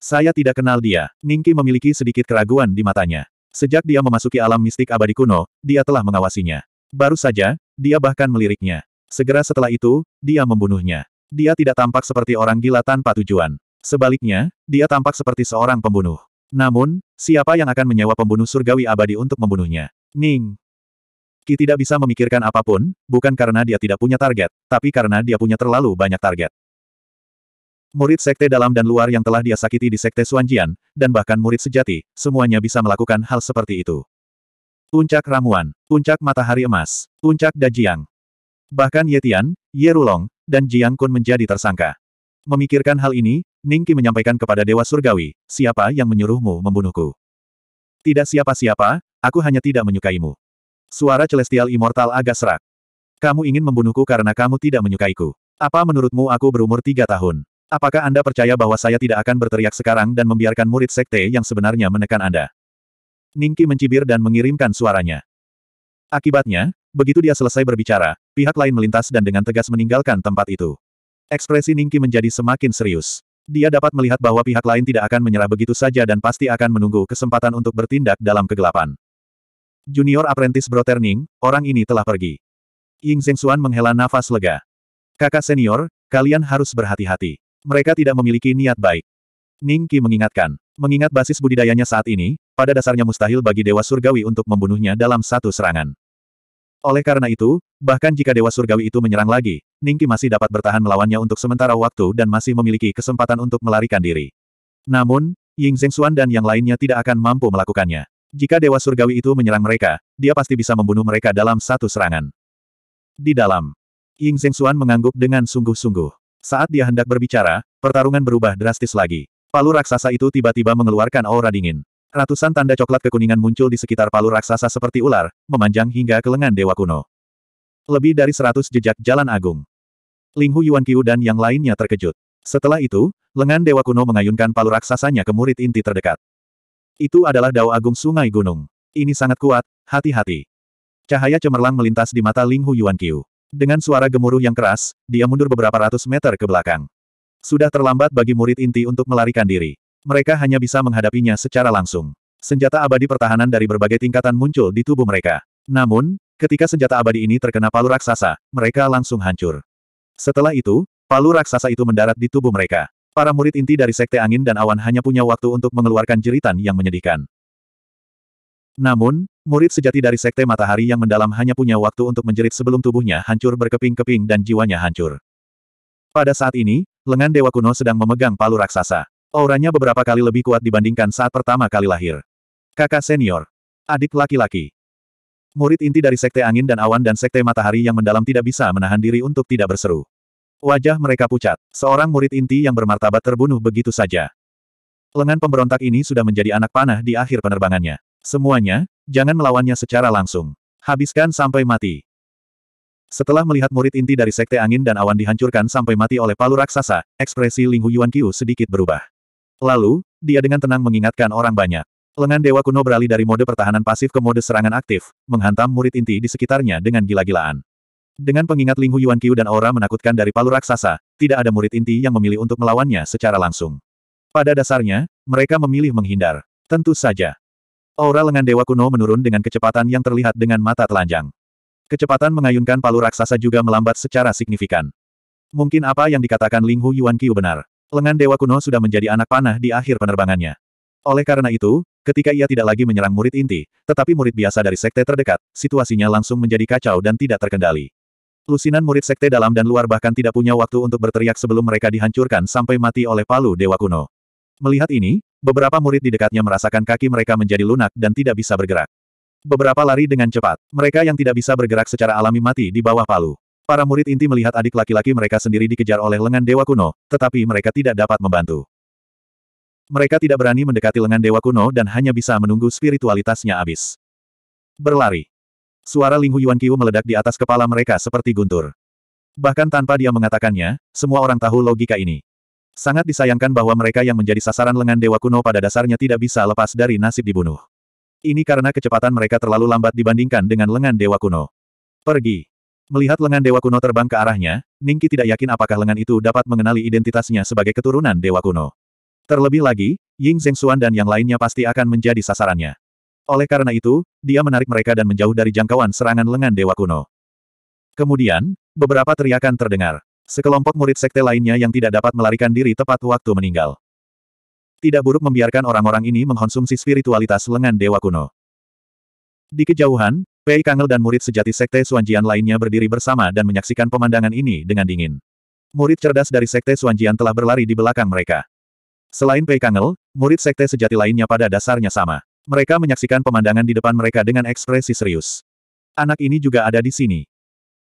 Saya tidak kenal dia. Ningqi memiliki sedikit keraguan di matanya. Sejak dia memasuki alam mistik abadi kuno, dia telah mengawasinya. Baru saja, dia bahkan meliriknya. Segera setelah itu, dia membunuhnya. Dia tidak tampak seperti orang gila tanpa tujuan. Sebaliknya, dia tampak seperti seorang pembunuh. Namun, siapa yang akan menyewa pembunuh surgawi abadi untuk membunuhnya? Ning. Ki tidak bisa memikirkan apapun, bukan karena dia tidak punya target, tapi karena dia punya terlalu banyak target. Murid sekte dalam dan luar yang telah dia sakiti di sekte Suanjian, dan bahkan murid sejati, semuanya bisa melakukan hal seperti itu. Puncak Ramuan, Puncak Matahari Emas, Puncak Dajiang, Bahkan Yetian, Ye Rulong, dan Jiang Kun menjadi tersangka. Memikirkan hal ini, Ningki menyampaikan kepada Dewa Surgawi, siapa yang menyuruhmu membunuhku? Tidak siapa-siapa, aku hanya tidak menyukaimu. Suara Celestial Immortal agak serak. Kamu ingin membunuhku karena kamu tidak menyukaiku. Apa menurutmu aku berumur tiga tahun? Apakah Anda percaya bahwa saya tidak akan berteriak sekarang dan membiarkan murid sekte yang sebenarnya menekan Anda? Ningki mencibir dan mengirimkan suaranya. Akibatnya, begitu dia selesai berbicara, Pihak lain melintas dan dengan tegas meninggalkan tempat itu. Ekspresi Ningki menjadi semakin serius. Dia dapat melihat bahwa pihak lain tidak akan menyerah begitu saja dan pasti akan menunggu kesempatan untuk bertindak dalam kegelapan. Junior apprentice Ning, orang ini telah pergi. Ying Zhengxuan menghela nafas lega. Kakak senior, kalian harus berhati-hati. Mereka tidak memiliki niat baik. Ning Qi mengingatkan. Mengingat basis budidayanya saat ini, pada dasarnya mustahil bagi Dewa Surgawi untuk membunuhnya dalam satu serangan. Oleh karena itu, bahkan jika Dewa Surgawi itu menyerang lagi, Ningki masih dapat bertahan melawannya untuk sementara waktu dan masih memiliki kesempatan untuk melarikan diri. Namun, Ying Zhengxuan dan yang lainnya tidak akan mampu melakukannya. Jika Dewa Surgawi itu menyerang mereka, dia pasti bisa membunuh mereka dalam satu serangan. Di dalam, Ying Zhengxuan mengangguk dengan sungguh-sungguh. Saat dia hendak berbicara, pertarungan berubah drastis lagi. Palu raksasa itu tiba-tiba mengeluarkan aura dingin. Ratusan tanda coklat kekuningan muncul di sekitar palu raksasa seperti ular, memanjang hingga ke lengan dewa kuno. Lebih dari seratus jejak jalan agung. Linghu Hu Yuan Qiu dan yang lainnya terkejut. Setelah itu, lengan dewa kuno mengayunkan palu raksasanya ke murid inti terdekat. Itu adalah dao agung sungai gunung. Ini sangat kuat, hati-hati. Cahaya cemerlang melintas di mata Linghu Hu Yuan Qiu. Dengan suara gemuruh yang keras, dia mundur beberapa ratus meter ke belakang. Sudah terlambat bagi murid inti untuk melarikan diri. Mereka hanya bisa menghadapinya secara langsung. Senjata abadi pertahanan dari berbagai tingkatan muncul di tubuh mereka. Namun, ketika senjata abadi ini terkena palu raksasa, mereka langsung hancur. Setelah itu, palu raksasa itu mendarat di tubuh mereka. Para murid inti dari Sekte Angin dan Awan hanya punya waktu untuk mengeluarkan jeritan yang menyedihkan. Namun, murid sejati dari Sekte Matahari yang mendalam hanya punya waktu untuk menjerit sebelum tubuhnya hancur berkeping-keping dan jiwanya hancur. Pada saat ini, lengan Dewa Kuno sedang memegang palu raksasa. Auranya beberapa kali lebih kuat dibandingkan saat pertama kali lahir. Kakak senior. Adik laki-laki. Murid inti dari Sekte Angin dan Awan dan Sekte Matahari yang mendalam tidak bisa menahan diri untuk tidak berseru. Wajah mereka pucat. Seorang murid inti yang bermartabat terbunuh begitu saja. Lengan pemberontak ini sudah menjadi anak panah di akhir penerbangannya. Semuanya, jangan melawannya secara langsung. Habiskan sampai mati. Setelah melihat murid inti dari Sekte Angin dan Awan dihancurkan sampai mati oleh palu raksasa, ekspresi Ling Huyuan Qiu sedikit berubah. Lalu, dia dengan tenang mengingatkan orang banyak. Lengan Dewa Kuno beralih dari mode pertahanan pasif ke mode serangan aktif, menghantam murid inti di sekitarnya dengan gila-gilaan. Dengan pengingat Ling Hu Yuan Qiu dan aura menakutkan dari palu raksasa, tidak ada murid inti yang memilih untuk melawannya secara langsung. Pada dasarnya, mereka memilih menghindar. Tentu saja. Aura lengan Dewa Kuno menurun dengan kecepatan yang terlihat dengan mata telanjang. Kecepatan mengayunkan palu raksasa juga melambat secara signifikan. Mungkin apa yang dikatakan Ling Hu Yuan Qiu benar. Lengan Dewa Kuno sudah menjadi anak panah di akhir penerbangannya. Oleh karena itu, ketika ia tidak lagi menyerang murid inti, tetapi murid biasa dari sekte terdekat, situasinya langsung menjadi kacau dan tidak terkendali. Lusinan murid sekte dalam dan luar bahkan tidak punya waktu untuk berteriak sebelum mereka dihancurkan sampai mati oleh palu Dewa Kuno. Melihat ini, beberapa murid di dekatnya merasakan kaki mereka menjadi lunak dan tidak bisa bergerak. Beberapa lari dengan cepat, mereka yang tidak bisa bergerak secara alami mati di bawah palu. Para murid inti melihat adik laki-laki mereka sendiri dikejar oleh lengan dewa kuno, tetapi mereka tidak dapat membantu. Mereka tidak berani mendekati lengan dewa kuno dan hanya bisa menunggu spiritualitasnya habis. Berlari. Suara Ling Huyuan Qiu meledak di atas kepala mereka seperti guntur. Bahkan tanpa dia mengatakannya, semua orang tahu logika ini. Sangat disayangkan bahwa mereka yang menjadi sasaran lengan dewa kuno pada dasarnya tidak bisa lepas dari nasib dibunuh. Ini karena kecepatan mereka terlalu lambat dibandingkan dengan lengan dewa kuno. Pergi. Melihat lengan Dewa Kuno terbang ke arahnya, Ningki tidak yakin apakah lengan itu dapat mengenali identitasnya sebagai keturunan Dewa Kuno. Terlebih lagi, Ying Zhengxuan dan yang lainnya pasti akan menjadi sasarannya. Oleh karena itu, dia menarik mereka dan menjauh dari jangkauan serangan lengan Dewa Kuno. Kemudian, beberapa teriakan terdengar. Sekelompok murid sekte lainnya yang tidak dapat melarikan diri tepat waktu meninggal. Tidak buruk membiarkan orang-orang ini mengkonsumsi spiritualitas lengan Dewa Kuno. Di kejauhan, Fei Kangel dan murid sejati Sekte Suanjian lainnya berdiri bersama dan menyaksikan pemandangan ini dengan dingin. Murid cerdas dari Sekte Suanjian telah berlari di belakang mereka. Selain Fei Kangel, murid Sekte sejati lainnya pada dasarnya sama. Mereka menyaksikan pemandangan di depan mereka dengan ekspresi serius. Anak ini juga ada di sini.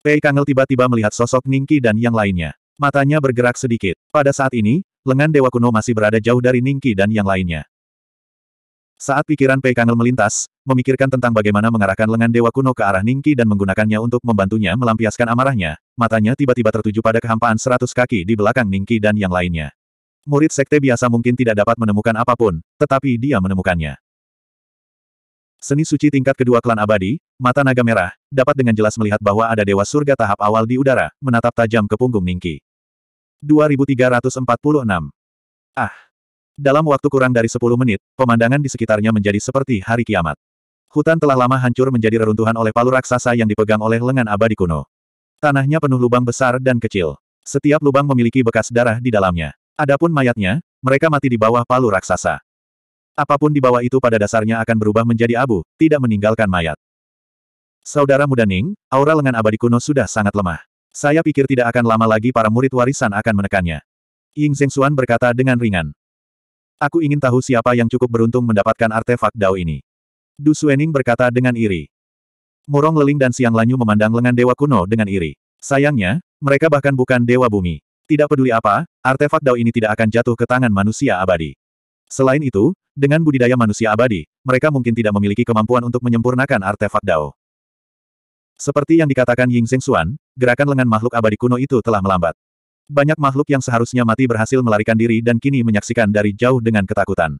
Fei Kangel tiba-tiba melihat sosok Ningki dan yang lainnya. Matanya bergerak sedikit. Pada saat ini, lengan Dewa Kuno masih berada jauh dari Ningki dan yang lainnya. Saat pikiran Pei melintas, memikirkan tentang bagaimana mengarahkan lengan Dewa Kuno ke arah Ningki dan menggunakannya untuk membantunya melampiaskan amarahnya, matanya tiba-tiba tertuju pada kehampaan seratus kaki di belakang Ningki dan yang lainnya. Murid sekte biasa mungkin tidak dapat menemukan apapun, tetapi dia menemukannya. Seni suci tingkat kedua klan abadi, mata naga merah, dapat dengan jelas melihat bahwa ada dewa surga tahap awal di udara, menatap tajam ke punggung Ningki. 2346 Ah! Dalam waktu kurang dari 10 menit, pemandangan di sekitarnya menjadi seperti hari kiamat. Hutan telah lama hancur menjadi reruntuhan oleh palu raksasa yang dipegang oleh lengan abadi kuno. Tanahnya penuh lubang besar dan kecil. Setiap lubang memiliki bekas darah di dalamnya. Adapun mayatnya, mereka mati di bawah palu raksasa. Apapun di bawah itu pada dasarnya akan berubah menjadi abu, tidak meninggalkan mayat. Saudara muda Ning, aura lengan abadi kuno sudah sangat lemah. Saya pikir tidak akan lama lagi para murid warisan akan menekannya. Ying Zhengxuan berkata dengan ringan. Aku ingin tahu siapa yang cukup beruntung mendapatkan artefak Dao ini. Du Suening berkata dengan iri. Murong Leling dan Siang Lanyu memandang lengan Dewa Kuno dengan iri. Sayangnya, mereka bahkan bukan Dewa Bumi. Tidak peduli apa, artefak Dao ini tidak akan jatuh ke tangan manusia abadi. Selain itu, dengan budidaya manusia abadi, mereka mungkin tidak memiliki kemampuan untuk menyempurnakan artefak Dao. Seperti yang dikatakan Ying Zheng Xuan, gerakan lengan makhluk abadi kuno itu telah melambat banyak makhluk yang seharusnya mati berhasil melarikan diri dan kini menyaksikan dari jauh dengan ketakutan.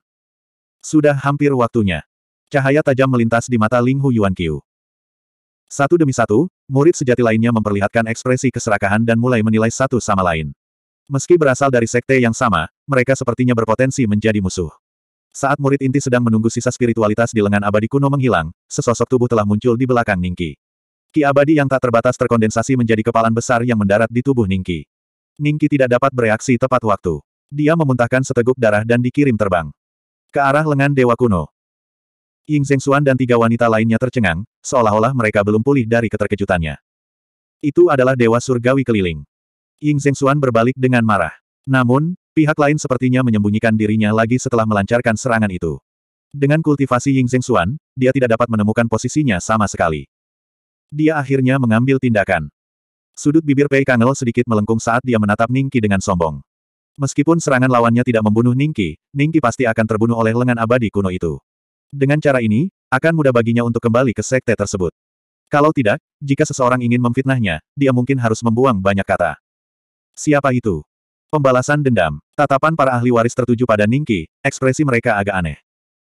Sudah hampir waktunya. Cahaya tajam melintas di mata Ling Hu Yuan Qiu. Satu demi satu, murid sejati lainnya memperlihatkan ekspresi keserakahan dan mulai menilai satu sama lain. Meski berasal dari sekte yang sama, mereka sepertinya berpotensi menjadi musuh. Saat murid inti sedang menunggu sisa spiritualitas di lengan abadi kuno menghilang, sesosok tubuh telah muncul di belakang Ningki. Ki abadi yang tak terbatas terkondensasi menjadi kepalan besar yang mendarat di tubuh Ningki. Ningki tidak dapat bereaksi tepat waktu. Dia memuntahkan seteguk darah dan dikirim terbang. Ke arah lengan Dewa Kuno. Ying Zhengxuan dan tiga wanita lainnya tercengang, seolah-olah mereka belum pulih dari keterkejutannya. Itu adalah Dewa Surgawi Keliling. Ying Zhengxuan berbalik dengan marah. Namun, pihak lain sepertinya menyembunyikan dirinya lagi setelah melancarkan serangan itu. Dengan kultivasi Ying Zhengxuan, dia tidak dapat menemukan posisinya sama sekali. Dia akhirnya mengambil tindakan. Sudut bibir Pei Kangel sedikit melengkung saat dia menatap Ningki dengan sombong. Meskipun serangan lawannya tidak membunuh Ningki, Ningki pasti akan terbunuh oleh lengan abadi kuno itu. Dengan cara ini, akan mudah baginya untuk kembali ke sekte tersebut. Kalau tidak, jika seseorang ingin memfitnahnya, dia mungkin harus membuang banyak kata. Siapa itu? Pembalasan dendam. Tatapan para ahli waris tertuju pada Ningki, ekspresi mereka agak aneh.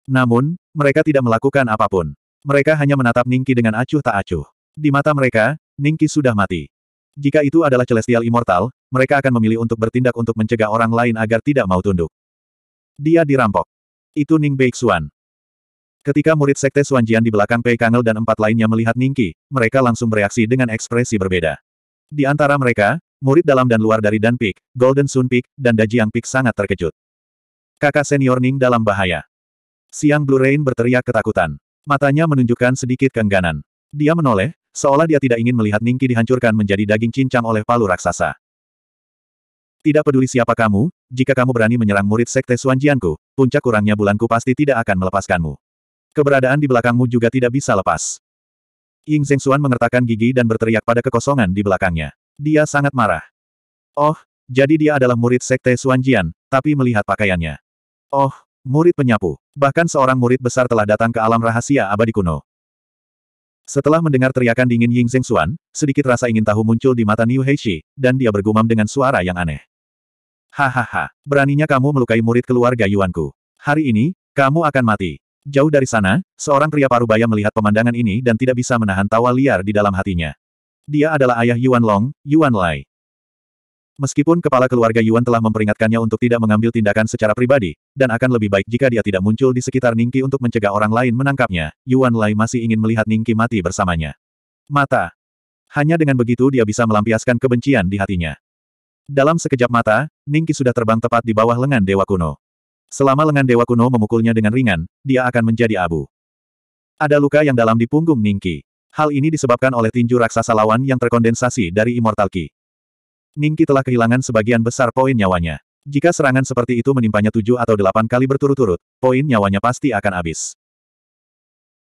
Namun, mereka tidak melakukan apapun. Mereka hanya menatap Ningki dengan acuh tak acuh. Di mata mereka, Ningki sudah mati. Jika itu adalah Celestial Immortal, mereka akan memilih untuk bertindak untuk mencegah orang lain agar tidak mau tunduk. Dia dirampok. Itu Ning Beixuan. Ketika murid Sekte Suanjian di belakang Pei Kangel dan empat lainnya melihat Ning Qi, mereka langsung bereaksi dengan ekspresi berbeda. Di antara mereka, murid dalam dan luar dari Dan Peak, Golden Sun Peak, dan Dajiang Peak sangat terkejut. Kakak senior Ning dalam bahaya. Siang Blue Rain berteriak ketakutan. Matanya menunjukkan sedikit keengganan. Dia menoleh, seolah dia tidak ingin melihat Ningki dihancurkan menjadi daging cincang oleh palu raksasa. Tidak peduli siapa kamu, jika kamu berani menyerang murid sekte Suanjianku, puncak kurangnya bulanku pasti tidak akan melepaskanmu. Keberadaan di belakangmu juga tidak bisa lepas. Ying Xuan mengertakkan gigi dan berteriak pada kekosongan di belakangnya. Dia sangat marah. Oh, jadi dia adalah murid sekte Suanjian, tapi melihat pakaiannya. Oh, murid penyapu. Bahkan seorang murid besar telah datang ke alam rahasia abadi kuno. Setelah mendengar teriakan dingin Ying Zeng Xuan, sedikit rasa ingin tahu muncul di mata Niu Heishi, dan dia bergumam dengan suara yang aneh. Hahaha, beraninya kamu melukai murid keluarga Yuanku. Hari ini, kamu akan mati. Jauh dari sana, seorang pria parubaya melihat pemandangan ini dan tidak bisa menahan tawa liar di dalam hatinya. Dia adalah ayah Yuan Long, Yuan Lai. Meskipun kepala keluarga Yuan telah memperingatkannya untuk tidak mengambil tindakan secara pribadi, dan akan lebih baik jika dia tidak muncul di sekitar Ningki untuk mencegah orang lain menangkapnya, Yuan Lai masih ingin melihat Ningki mati bersamanya. Mata. Hanya dengan begitu dia bisa melampiaskan kebencian di hatinya. Dalam sekejap mata, Ningki sudah terbang tepat di bawah lengan Dewa Kuno. Selama lengan Dewa Kuno memukulnya dengan ringan, dia akan menjadi abu. Ada luka yang dalam di punggung Ningki. Hal ini disebabkan oleh tinju raksasa lawan yang terkondensasi dari Immortal Ki. Ningki telah kehilangan sebagian besar poin nyawanya. Jika serangan seperti itu menimpanya tujuh atau delapan kali berturut-turut, poin nyawanya pasti akan habis.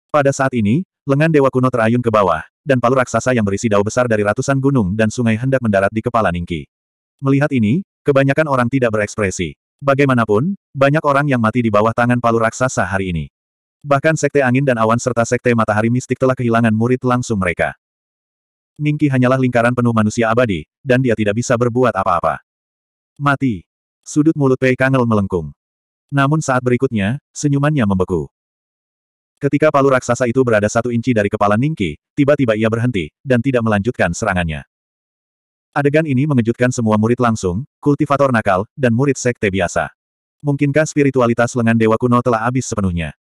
Pada saat ini, lengan Dewa Kuno terayun ke bawah, dan palu raksasa yang berisi dao besar dari ratusan gunung dan sungai hendak mendarat di kepala Ningki. Melihat ini, kebanyakan orang tidak berekspresi. Bagaimanapun, banyak orang yang mati di bawah tangan palu raksasa hari ini. Bahkan Sekte Angin dan Awan serta Sekte Matahari Mistik telah kehilangan murid langsung mereka. Ningki hanyalah lingkaran penuh manusia abadi, dan dia tidak bisa berbuat apa-apa. Mati. Sudut mulut Pei Kangel melengkung. Namun saat berikutnya, senyumannya membeku. Ketika palu raksasa itu berada satu inci dari kepala Ningki, tiba-tiba ia berhenti, dan tidak melanjutkan serangannya. Adegan ini mengejutkan semua murid langsung, kultivator nakal, dan murid sekte biasa. Mungkinkah spiritualitas lengan dewa kuno telah habis sepenuhnya?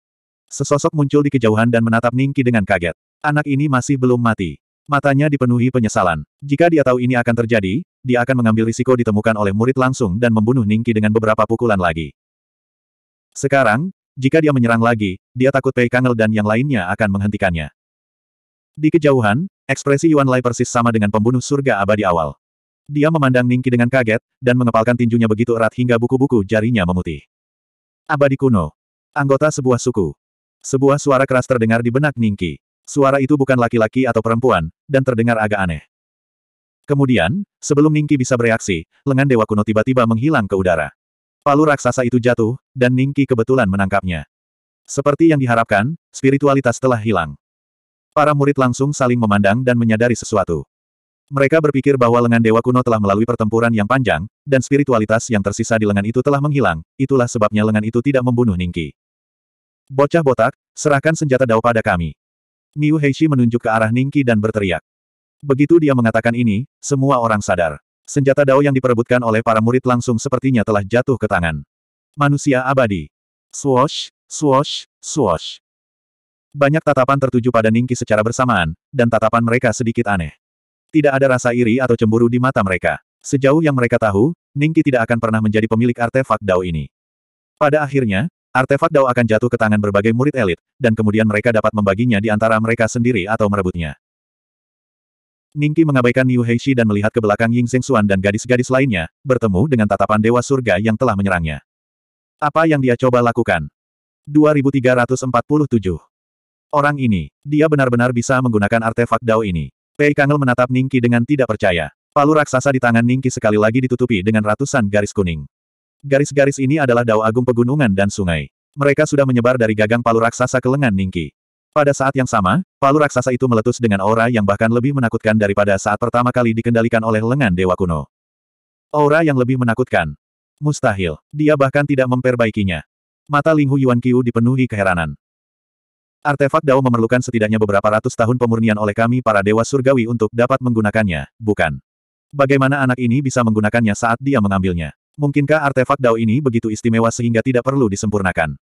Sesosok muncul di kejauhan dan menatap Ningki dengan kaget. Anak ini masih belum mati. Matanya dipenuhi penyesalan. Jika dia tahu ini akan terjadi, dia akan mengambil risiko ditemukan oleh murid langsung dan membunuh Ningki dengan beberapa pukulan lagi. Sekarang, jika dia menyerang lagi, dia takut Pei Kangel dan yang lainnya akan menghentikannya. Di kejauhan, ekspresi Yuan Lai persis sama dengan pembunuh surga abadi awal. Dia memandang Ningki dengan kaget, dan mengepalkan tinjunya begitu erat hingga buku-buku jarinya memutih. Abadi kuno. Anggota sebuah suku. Sebuah suara keras terdengar di benak Ningki. Suara itu bukan laki-laki atau perempuan, dan terdengar agak aneh. Kemudian, sebelum Ningki bisa bereaksi, lengan Dewa Kuno tiba-tiba menghilang ke udara. Palu raksasa itu jatuh, dan Ningki kebetulan menangkapnya. Seperti yang diharapkan, spiritualitas telah hilang. Para murid langsung saling memandang dan menyadari sesuatu. Mereka berpikir bahwa lengan Dewa Kuno telah melalui pertempuran yang panjang, dan spiritualitas yang tersisa di lengan itu telah menghilang, itulah sebabnya lengan itu tidak membunuh Ningki. Bocah botak, serahkan senjata Dao pada kami. Niu Heishi menunjuk ke arah Ningki dan berteriak. Begitu dia mengatakan ini, semua orang sadar. Senjata Dao yang diperebutkan oleh para murid langsung sepertinya telah jatuh ke tangan. Manusia abadi. Swosh, swosh, swosh. Banyak tatapan tertuju pada Ningki secara bersamaan, dan tatapan mereka sedikit aneh. Tidak ada rasa iri atau cemburu di mata mereka. Sejauh yang mereka tahu, Ningki tidak akan pernah menjadi pemilik artefak Dao ini. Pada akhirnya, Artefak Dao akan jatuh ke tangan berbagai murid elit, dan kemudian mereka dapat membaginya di antara mereka sendiri atau merebutnya. Ningki mengabaikan Niu Heishi dan melihat ke belakang Ying Xuan dan gadis-gadis lainnya, bertemu dengan tatapan Dewa Surga yang telah menyerangnya. Apa yang dia coba lakukan? 2347 Orang ini, dia benar-benar bisa menggunakan artefak Dao ini. Pei Kangel menatap Ningki dengan tidak percaya. Palu raksasa di tangan Ningki sekali lagi ditutupi dengan ratusan garis kuning. Garis-garis ini adalah dao agung pegunungan dan sungai. Mereka sudah menyebar dari gagang palu raksasa ke lengan Ningki. Pada saat yang sama, palu raksasa itu meletus dengan aura yang bahkan lebih menakutkan daripada saat pertama kali dikendalikan oleh lengan Dewa Kuno. Aura yang lebih menakutkan. Mustahil. Dia bahkan tidak memperbaikinya. Mata Linghu Yuan Qiu dipenuhi keheranan. Artefak Dao memerlukan setidaknya beberapa ratus tahun pemurnian oleh kami para dewa surgawi untuk dapat menggunakannya, bukan? Bagaimana anak ini bisa menggunakannya saat dia mengambilnya? Mungkinkah artefak Dao ini begitu istimewa sehingga tidak perlu disempurnakan?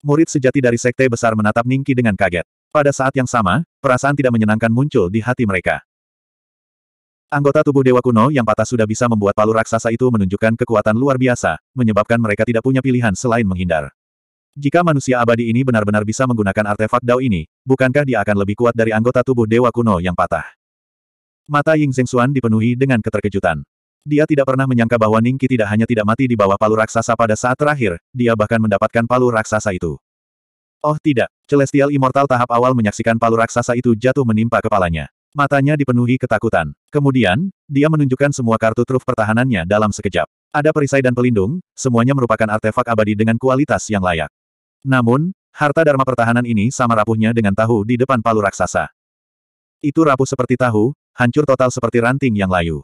Murid sejati dari Sekte Besar menatap Ningki dengan kaget. Pada saat yang sama, perasaan tidak menyenangkan muncul di hati mereka. Anggota tubuh Dewa Kuno yang patah sudah bisa membuat palu raksasa itu menunjukkan kekuatan luar biasa, menyebabkan mereka tidak punya pilihan selain menghindar. Jika manusia abadi ini benar-benar bisa menggunakan artefak Dao ini, bukankah dia akan lebih kuat dari anggota tubuh Dewa Kuno yang patah? Mata Ying Zhengxuan dipenuhi dengan keterkejutan. Dia tidak pernah menyangka bahwa Ningki tidak hanya tidak mati di bawah palu raksasa pada saat terakhir, dia bahkan mendapatkan palu raksasa itu. Oh tidak, Celestial Immortal tahap awal menyaksikan palu raksasa itu jatuh menimpa kepalanya. Matanya dipenuhi ketakutan. Kemudian, dia menunjukkan semua kartu truf pertahanannya dalam sekejap. Ada perisai dan pelindung, semuanya merupakan artefak abadi dengan kualitas yang layak. Namun, harta dharma pertahanan ini sama rapuhnya dengan tahu di depan palu raksasa. Itu rapuh seperti tahu, hancur total seperti ranting yang layu.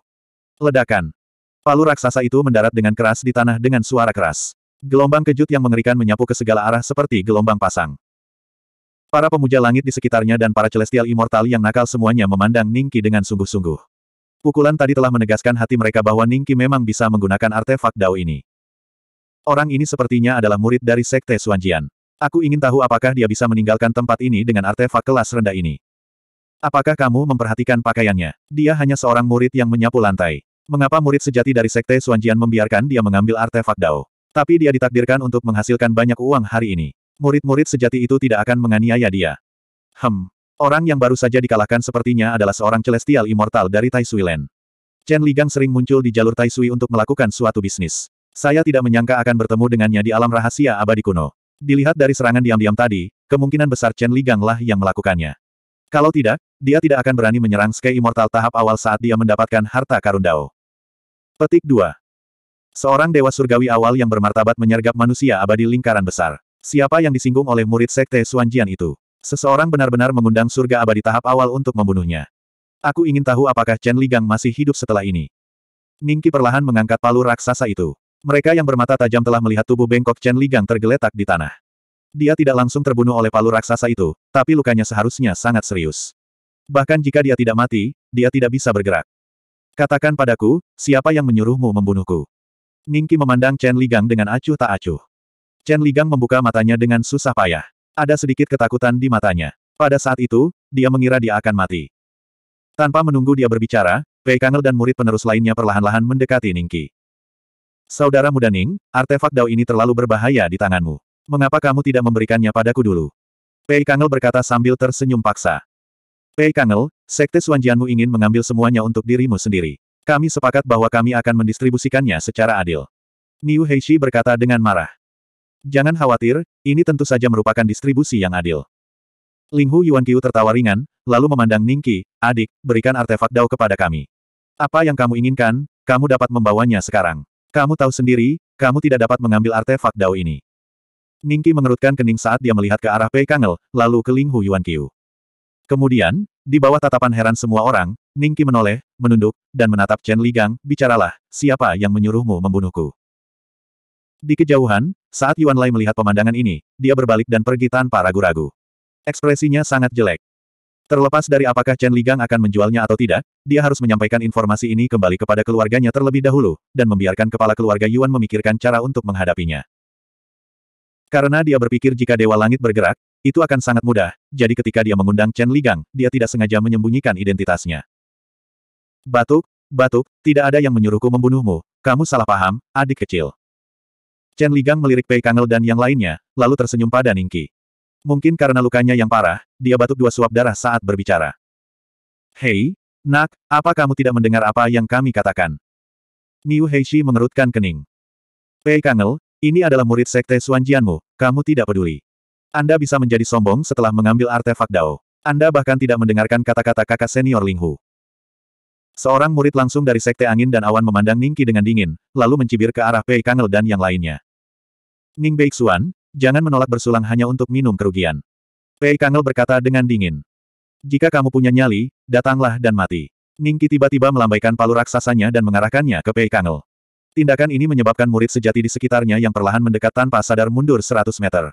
Ledakan. Palu raksasa itu mendarat dengan keras di tanah dengan suara keras. Gelombang kejut yang mengerikan menyapu ke segala arah seperti gelombang pasang. Para pemuja langit di sekitarnya dan para celestial immortal yang nakal semuanya memandang Ningki dengan sungguh-sungguh. Pukulan tadi telah menegaskan hati mereka bahwa Ningki memang bisa menggunakan artefak Dao ini. Orang ini sepertinya adalah murid dari Sekte Suanjian. Aku ingin tahu apakah dia bisa meninggalkan tempat ini dengan artefak kelas rendah ini. Apakah kamu memperhatikan pakaiannya? Dia hanya seorang murid yang menyapu lantai. Mengapa murid sejati dari Sekte Suanjian membiarkan dia mengambil artefak Dao? Tapi dia ditakdirkan untuk menghasilkan banyak uang hari ini. Murid-murid sejati itu tidak akan menganiaya dia. Hem. Orang yang baru saja dikalahkan sepertinya adalah seorang celestial immortal dari Taisui Land. Chen Ligang sering muncul di jalur Tai Sui untuk melakukan suatu bisnis. Saya tidak menyangka akan bertemu dengannya di alam rahasia abadi kuno. Dilihat dari serangan diam-diam tadi, kemungkinan besar Chen Ligang lah yang melakukannya. Kalau tidak, dia tidak akan berani menyerang Sky Immortal tahap awal saat dia mendapatkan harta karun Dao. Petik 2. Seorang dewa surgawi awal yang bermartabat menyergap manusia abadi lingkaran besar. Siapa yang disinggung oleh murid sekte Suanjian itu? Seseorang benar-benar mengundang surga abadi tahap awal untuk membunuhnya. Aku ingin tahu apakah Chen Ligang masih hidup setelah ini. Ningki perlahan mengangkat palu raksasa itu. Mereka yang bermata tajam telah melihat tubuh bengkok Chen Ligang tergeletak di tanah. Dia tidak langsung terbunuh oleh palu raksasa itu, tapi lukanya seharusnya sangat serius. Bahkan jika dia tidak mati, dia tidak bisa bergerak. Katakan padaku, siapa yang menyuruhmu membunuhku? Ningki memandang Chen Ligang dengan acuh tak acuh. Chen Ligang membuka matanya dengan susah payah. Ada sedikit ketakutan di matanya. Pada saat itu, dia mengira dia akan mati. Tanpa menunggu dia berbicara, Pei Kangel dan murid penerus lainnya perlahan-lahan mendekati Ningki. Saudara muda Ning, artefak Dao ini terlalu berbahaya di tanganmu. Mengapa kamu tidak memberikannya padaku dulu? Pei Kangel berkata sambil tersenyum paksa. Pei Kangel, Sekte Suanjianmu ingin mengambil semuanya untuk dirimu sendiri. Kami sepakat bahwa kami akan mendistribusikannya secara adil. Niu Heishi berkata dengan marah. Jangan khawatir, ini tentu saja merupakan distribusi yang adil. Ling Hu Yuan Qiu tertawa ringan, lalu memandang Ning Ningqi, adik, berikan artefak Dao kepada kami. Apa yang kamu inginkan, kamu dapat membawanya sekarang. Kamu tahu sendiri, kamu tidak dapat mengambil artefak Dao ini. Ning Ningqi mengerutkan kening saat dia melihat ke arah Pei Kangel, lalu ke Ling Hu Yuan Qiu. Kemudian, di bawah tatapan heran semua orang, Ningki menoleh, menunduk, dan menatap Chen Ligang, bicaralah, siapa yang menyuruhmu membunuhku? Di kejauhan, saat Yuan Lai melihat pemandangan ini, dia berbalik dan pergi tanpa ragu-ragu. Ekspresinya sangat jelek. Terlepas dari apakah Chen Ligang akan menjualnya atau tidak, dia harus menyampaikan informasi ini kembali kepada keluarganya terlebih dahulu, dan membiarkan kepala keluarga Yuan memikirkan cara untuk menghadapinya. Karena dia berpikir jika Dewa Langit bergerak, itu akan sangat mudah, jadi ketika dia mengundang Chen Ligang, dia tidak sengaja menyembunyikan identitasnya. Batuk, batuk, tidak ada yang menyuruhku membunuhmu, kamu salah paham, adik kecil. Chen Ligang melirik Pei Kangel dan yang lainnya, lalu tersenyum pada Ningki. Mungkin karena lukanya yang parah, dia batuk dua suap darah saat berbicara. Hei, nak, apa kamu tidak mendengar apa yang kami katakan? Niu Heishi mengerutkan kening. Pei Kangel, ini adalah murid sekte Suanjianmu, kamu tidak peduli. Anda bisa menjadi sombong setelah mengambil artefak Dao. Anda bahkan tidak mendengarkan kata-kata kakak senior Ling Hu. Seorang murid langsung dari Sekte Angin dan Awan memandang Ningki dengan dingin, lalu mencibir ke arah Pei Kangel dan yang lainnya. Ning Beixuan, jangan menolak bersulang hanya untuk minum kerugian. Pei Kangel berkata dengan dingin. Jika kamu punya nyali, datanglah dan mati. Ningki tiba-tiba melambaikan palu raksasanya dan mengarahkannya ke Pei Kangel. Tindakan ini menyebabkan murid sejati di sekitarnya yang perlahan mendekat tanpa sadar mundur 100 meter.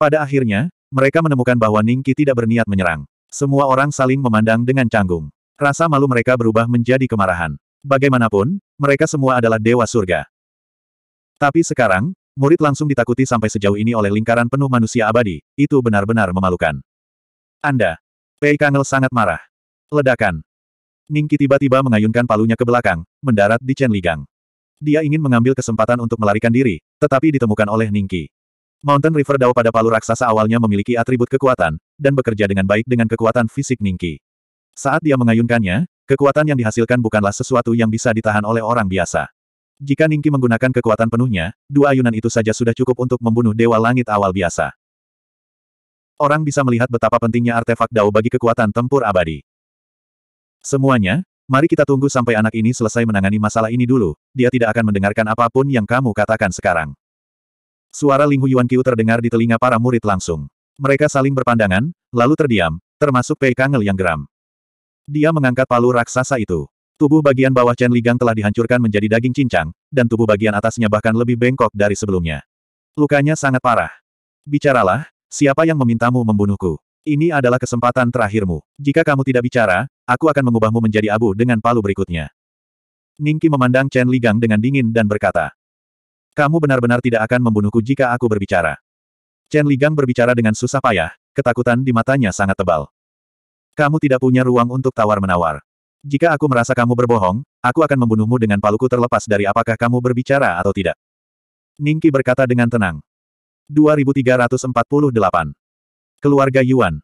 Pada akhirnya, mereka menemukan bahwa Ningki tidak berniat menyerang. Semua orang saling memandang dengan canggung. Rasa malu mereka berubah menjadi kemarahan. Bagaimanapun, mereka semua adalah dewa surga. Tapi sekarang, murid langsung ditakuti sampai sejauh ini oleh lingkaran penuh manusia abadi, itu benar-benar memalukan. Anda. Pei Kangel sangat marah. Ledakan. Ningki tiba-tiba mengayunkan palunya ke belakang, mendarat di Chen Ligang. Dia ingin mengambil kesempatan untuk melarikan diri, tetapi ditemukan oleh Ningki. Mountain River Dao pada palu raksasa awalnya memiliki atribut kekuatan, dan bekerja dengan baik dengan kekuatan fisik Ningki. Saat dia mengayunkannya, kekuatan yang dihasilkan bukanlah sesuatu yang bisa ditahan oleh orang biasa. Jika Ningki menggunakan kekuatan penuhnya, dua ayunan itu saja sudah cukup untuk membunuh Dewa Langit awal biasa. Orang bisa melihat betapa pentingnya artefak Dao bagi kekuatan tempur abadi. Semuanya, mari kita tunggu sampai anak ini selesai menangani masalah ini dulu, dia tidak akan mendengarkan apapun yang kamu katakan sekarang. Suara Ling Huyuan Qiu terdengar di telinga para murid langsung. Mereka saling berpandangan, lalu terdiam, termasuk Pei Kangel yang geram. Dia mengangkat palu raksasa itu. Tubuh bagian bawah Chen Ligang telah dihancurkan menjadi daging cincang, dan tubuh bagian atasnya bahkan lebih bengkok dari sebelumnya. Lukanya sangat parah. Bicaralah, siapa yang memintamu membunuhku? Ini adalah kesempatan terakhirmu. Jika kamu tidak bicara, aku akan mengubahmu menjadi abu dengan palu berikutnya. Ningki memandang Chen Ligang dengan dingin dan berkata, kamu benar-benar tidak akan membunuhku jika aku berbicara. Chen Ligang berbicara dengan susah payah, ketakutan di matanya sangat tebal. Kamu tidak punya ruang untuk tawar-menawar. Jika aku merasa kamu berbohong, aku akan membunuhmu dengan paluku terlepas dari apakah kamu berbicara atau tidak. Ningki berkata dengan tenang. 2348. Keluarga Yuan.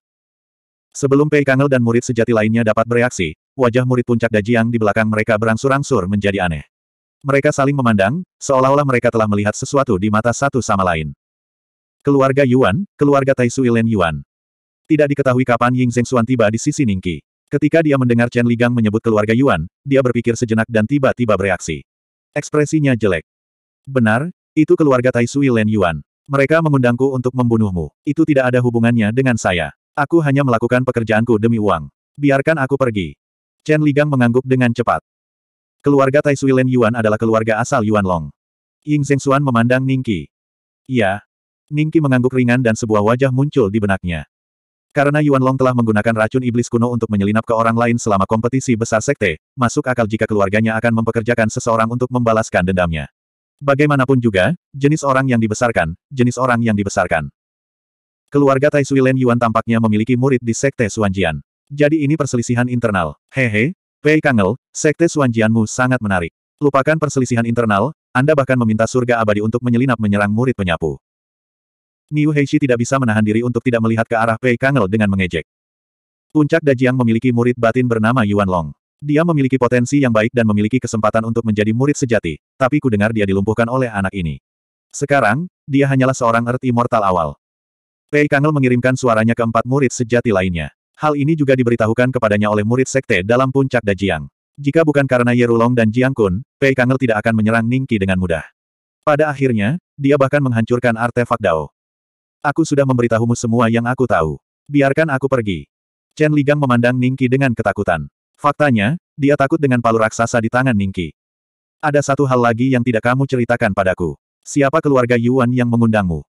Sebelum Pei Kangel dan murid sejati lainnya dapat bereaksi, wajah murid puncak Dajiang di belakang mereka berangsur-angsur menjadi aneh. Mereka saling memandang, seolah-olah mereka telah melihat sesuatu di mata satu sama lain. Keluarga Yuan, keluarga Taisui Len Yuan. Tidak diketahui kapan Ying Zhengxuan tiba di sisi Ningqi. Ketika dia mendengar Chen Ligang menyebut keluarga Yuan, dia berpikir sejenak dan tiba-tiba bereaksi. Ekspresinya jelek. Benar, itu keluarga Taisui Len Yuan. Mereka mengundangku untuk membunuhmu. Itu tidak ada hubungannya dengan saya. Aku hanya melakukan pekerjaanku demi uang. Biarkan aku pergi. Chen Ligang mengangguk dengan cepat. Keluarga Tai Sui Len Yuan adalah keluarga asal Yuan Long. Ying Xuan memandang Ningki. Ya. Ningki mengangguk ringan dan sebuah wajah muncul di benaknya. Karena Yuan Long telah menggunakan racun iblis kuno untuk menyelinap ke orang lain selama kompetisi besar sekte, masuk akal jika keluarganya akan mempekerjakan seseorang untuk membalaskan dendamnya. Bagaimanapun juga, jenis orang yang dibesarkan, jenis orang yang dibesarkan. Keluarga Tai Sui Len Yuan tampaknya memiliki murid di sekte Suanjian. Jadi ini perselisihan internal. Hehe, Pei Kangel, Sekte Suanjianmu sangat menarik. Lupakan perselisihan internal, Anda bahkan meminta surga abadi untuk menyelinap menyerang murid penyapu. Niu Heishi tidak bisa menahan diri untuk tidak melihat ke arah Pei Kangel dengan mengejek. Puncak Dajiang memiliki murid batin bernama Yuan Long. Dia memiliki potensi yang baik dan memiliki kesempatan untuk menjadi murid sejati, tapi ku dengar dia dilumpuhkan oleh anak ini. Sekarang, dia hanyalah seorang Earth mortal awal. Pei Kangel mengirimkan suaranya ke empat murid sejati lainnya. Hal ini juga diberitahukan kepadanya oleh murid sekte dalam puncak Dajiang. Jika bukan karena Yerulong dan Jiang Kun, Pei Kangel tidak akan menyerang Ningki dengan mudah. Pada akhirnya, dia bahkan menghancurkan artefak Dao. Aku sudah memberitahumu semua yang aku tahu. Biarkan aku pergi. Chen Ligang memandang Ningki dengan ketakutan. Faktanya, dia takut dengan palu raksasa di tangan Ningki. Ada satu hal lagi yang tidak kamu ceritakan padaku. Siapa keluarga Yuan yang mengundangmu?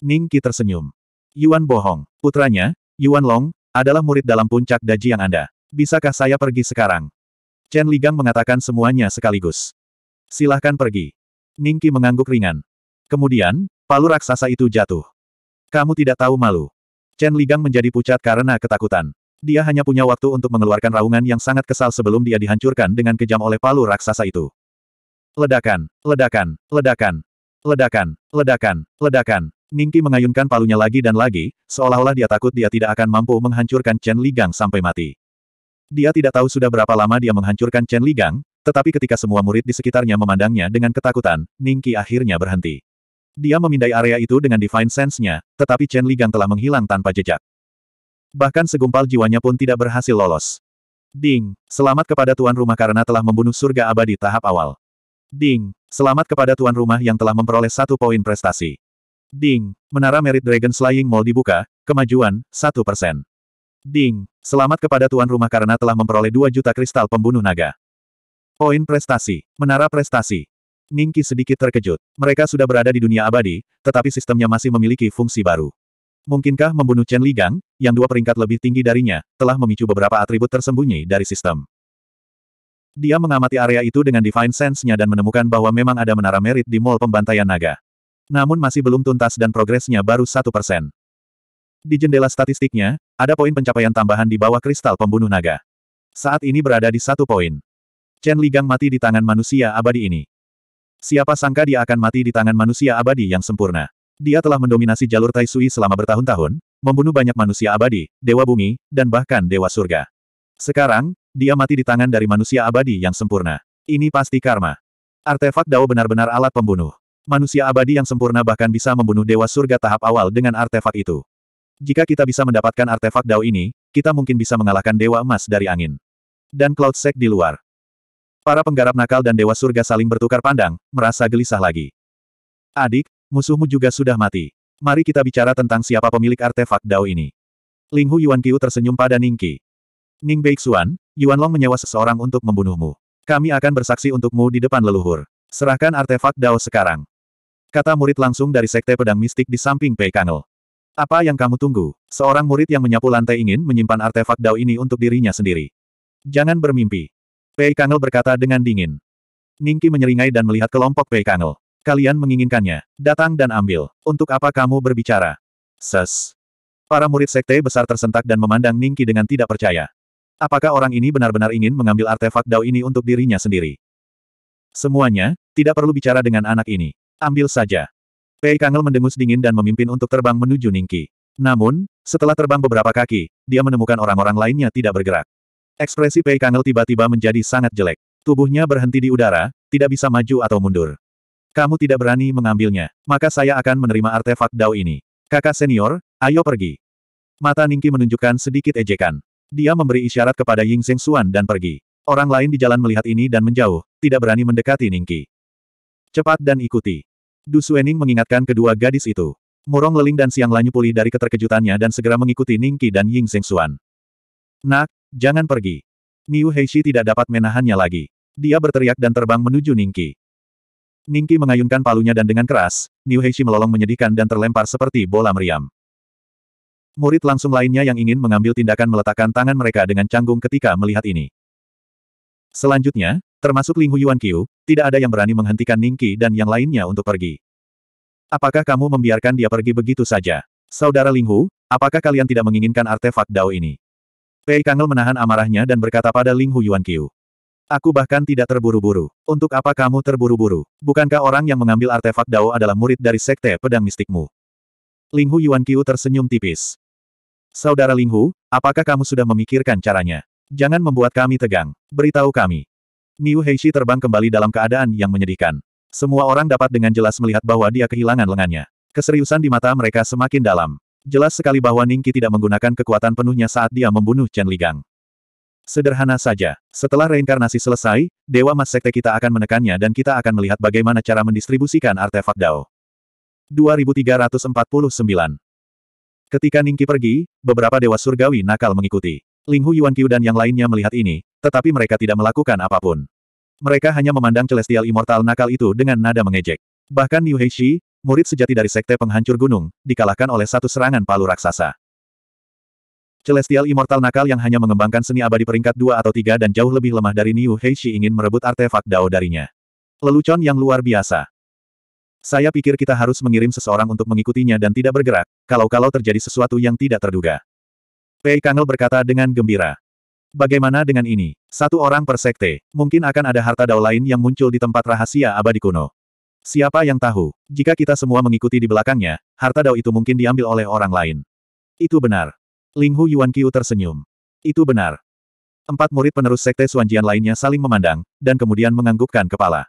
Ningki tersenyum. Yuan bohong. Putranya, Yuan Long, adalah murid dalam puncak daji yang Anda. Bisakah saya pergi sekarang? Chen Ligang mengatakan semuanya sekaligus. Silahkan pergi. Ningki mengangguk ringan. Kemudian, palu raksasa itu jatuh. Kamu tidak tahu malu. Chen Ligang menjadi pucat karena ketakutan. Dia hanya punya waktu untuk mengeluarkan raungan yang sangat kesal sebelum dia dihancurkan dengan kejam oleh palu raksasa itu. Ledakan, ledakan, ledakan, ledakan, ledakan, ledakan. Ningki mengayunkan palunya lagi dan lagi, seolah-olah dia takut dia tidak akan mampu menghancurkan Chen Ligang sampai mati. Dia tidak tahu sudah berapa lama dia menghancurkan Chen Ligang, tetapi ketika semua murid di sekitarnya memandangnya dengan ketakutan, Ningki akhirnya berhenti. Dia memindai area itu dengan Divine Sense-nya, tetapi Chen Ligang telah menghilang tanpa jejak. Bahkan segumpal jiwanya pun tidak berhasil lolos. Ding, selamat kepada tuan rumah karena telah membunuh surga abadi tahap awal. Ding, selamat kepada tuan rumah yang telah memperoleh satu poin prestasi. Ding. Menara merit Dragon Slaying Mall dibuka, kemajuan, 1%. Ding. Selamat kepada tuan rumah karena telah memperoleh 2 juta kristal pembunuh naga. Poin prestasi. Menara prestasi. Ningki sedikit terkejut. Mereka sudah berada di dunia abadi, tetapi sistemnya masih memiliki fungsi baru. Mungkinkah membunuh Chen Li Gang, yang dua peringkat lebih tinggi darinya, telah memicu beberapa atribut tersembunyi dari sistem? Dia mengamati area itu dengan divine sense-nya dan menemukan bahwa memang ada menara merit di mall pembantaian naga. Namun masih belum tuntas dan progresnya baru satu persen. Di jendela statistiknya, ada poin pencapaian tambahan di bawah kristal pembunuh naga. Saat ini berada di satu poin. Chen Ligang mati di tangan manusia abadi ini. Siapa sangka dia akan mati di tangan manusia abadi yang sempurna. Dia telah mendominasi jalur Tai Sui selama bertahun-tahun, membunuh banyak manusia abadi, dewa bumi, dan bahkan dewa surga. Sekarang, dia mati di tangan dari manusia abadi yang sempurna. Ini pasti karma. Artefak Dao benar-benar alat pembunuh. Manusia abadi yang sempurna bahkan bisa membunuh dewa surga tahap awal dengan artefak itu. Jika kita bisa mendapatkan artefak Dao ini, kita mungkin bisa mengalahkan dewa emas dari angin. Dan Cloud Sec di luar. Para penggarap nakal dan dewa surga saling bertukar pandang, merasa gelisah lagi. Adik, musuhmu juga sudah mati. Mari kita bicara tentang siapa pemilik artefak Dao ini. Ling Hu Yuan Qiu tersenyum pada Ning Qi. Ning Beixuan, Yuan Long menyewa seseorang untuk membunuhmu. Kami akan bersaksi untukmu di depan leluhur. Serahkan artefak Dao sekarang. Kata murid langsung dari sekte pedang mistik di samping Pei Kano. Apa yang kamu tunggu? Seorang murid yang menyapu lantai ingin menyimpan artefak Dao ini untuk dirinya sendiri. Jangan bermimpi. Pei Kano berkata dengan dingin. Ningki menyeringai dan melihat kelompok Pei Kano. Kalian menginginkannya. Datang dan ambil. Untuk apa kamu berbicara? Ses. Para murid sekte besar tersentak dan memandang Ningki dengan tidak percaya. Apakah orang ini benar-benar ingin mengambil artefak Dao ini untuk dirinya sendiri? Semuanya, tidak perlu bicara dengan anak ini. Ambil saja. Pei Kangel mendengus dingin dan memimpin untuk terbang menuju Ningki. Namun, setelah terbang beberapa kaki, dia menemukan orang-orang lainnya tidak bergerak. Ekspresi Pei Kangel tiba-tiba menjadi sangat jelek. Tubuhnya berhenti di udara, tidak bisa maju atau mundur. Kamu tidak berani mengambilnya, maka saya akan menerima artefak Dao ini. Kakak senior, ayo pergi. Mata Ningki menunjukkan sedikit ejekan. Dia memberi isyarat kepada Ying Seng Xuan dan pergi. Orang lain di jalan melihat ini dan menjauh, tidak berani mendekati Ningki. Cepat dan ikuti. Du Suening mengingatkan kedua gadis itu. Murong Leling dan Siang Lanyu pulih dari keterkejutannya dan segera mengikuti Ningqi dan Ying Zhengxuan. Nak, jangan pergi. Niu Heishi tidak dapat menahannya lagi. Dia berteriak dan terbang menuju Ningqi. Ningqi mengayunkan palunya dan dengan keras, Niu Heishi melolong menyedihkan dan terlempar seperti bola meriam. Murid langsung lainnya yang ingin mengambil tindakan meletakkan tangan mereka dengan canggung ketika melihat ini. Selanjutnya, Termasuk Ling Huyuan Qiu, tidak ada yang berani menghentikan Ningqi dan yang lainnya untuk pergi. Apakah kamu membiarkan dia pergi begitu saja? Saudara Ling Hu, apakah kalian tidak menginginkan artefak Dao ini? Pei Kangel menahan amarahnya dan berkata pada Ling Huyuan Qiu. Aku bahkan tidak terburu-buru. Untuk apa kamu terburu-buru? Bukankah orang yang mengambil artefak Dao adalah murid dari sekte pedang mistikmu? Ling Hu Yuan Qiu tersenyum tipis. Saudara Ling Hu, apakah kamu sudah memikirkan caranya? Jangan membuat kami tegang. Beritahu kami. Niu Heishi terbang kembali dalam keadaan yang menyedihkan. Semua orang dapat dengan jelas melihat bahwa dia kehilangan lengannya. Keseriusan di mata mereka semakin dalam. Jelas sekali bahwa Ningqi tidak menggunakan kekuatan penuhnya saat dia membunuh Chen Ligang. Sederhana saja. Setelah reinkarnasi selesai, Dewa Mas Sekte kita akan menekannya dan kita akan melihat bagaimana cara mendistribusikan artefak Dao. 2349 Ketika Ningqi pergi, beberapa Dewa Surgawi nakal mengikuti. Ling Hu Yuan Qiu dan yang lainnya melihat ini, tetapi mereka tidak melakukan apapun. Mereka hanya memandang Celestial Immortal nakal itu dengan nada mengejek. Bahkan Niu Heishi, murid sejati dari Sekte Penghancur Gunung, dikalahkan oleh satu serangan palu raksasa. Celestial Immortal nakal yang hanya mengembangkan seni abadi peringkat dua atau tiga dan jauh lebih lemah dari Niu Heishi ingin merebut artefak Dao darinya. Lelucon yang luar biasa. Saya pikir kita harus mengirim seseorang untuk mengikutinya dan tidak bergerak, kalau-kalau terjadi sesuatu yang tidak terduga. Pei Kangel berkata dengan gembira. Bagaimana dengan ini? Satu orang per sekte, mungkin akan ada harta dao lain yang muncul di tempat rahasia abadi kuno. Siapa yang tahu, jika kita semua mengikuti di belakangnya, harta dao itu mungkin diambil oleh orang lain. Itu benar. Ling Hu Yuan Qiu tersenyum. Itu benar. Empat murid penerus sekte Suanjian lainnya saling memandang, dan kemudian menganggukkan kepala.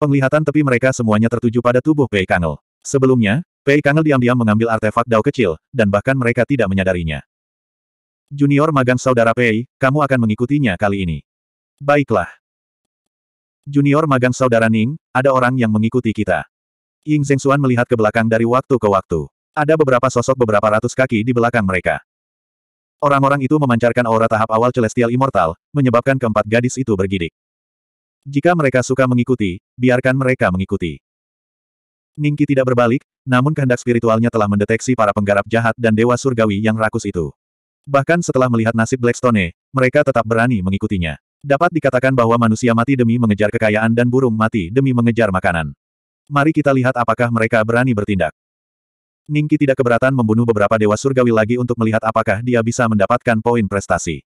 Penglihatan tepi mereka semuanya tertuju pada tubuh Pei Kangel. Sebelumnya, Pei Kangel diam-diam mengambil artefak dao kecil, dan bahkan mereka tidak menyadarinya. Junior magang saudara Pei, kamu akan mengikutinya kali ini. Baiklah. Junior magang saudara Ning, ada orang yang mengikuti kita. Ying Zhengxuan melihat ke belakang dari waktu ke waktu. Ada beberapa sosok beberapa ratus kaki di belakang mereka. Orang-orang itu memancarkan aura tahap awal Celestial Immortal, menyebabkan keempat gadis itu bergidik. Jika mereka suka mengikuti, biarkan mereka mengikuti. Ningki tidak berbalik, namun kehendak spiritualnya telah mendeteksi para penggarap jahat dan dewa surgawi yang rakus itu. Bahkan setelah melihat nasib Blackstone, mereka tetap berani mengikutinya. Dapat dikatakan bahwa manusia mati demi mengejar kekayaan dan burung mati demi mengejar makanan. Mari kita lihat apakah mereka berani bertindak. Ningki tidak keberatan membunuh beberapa dewa surgawi lagi untuk melihat apakah dia bisa mendapatkan poin prestasi.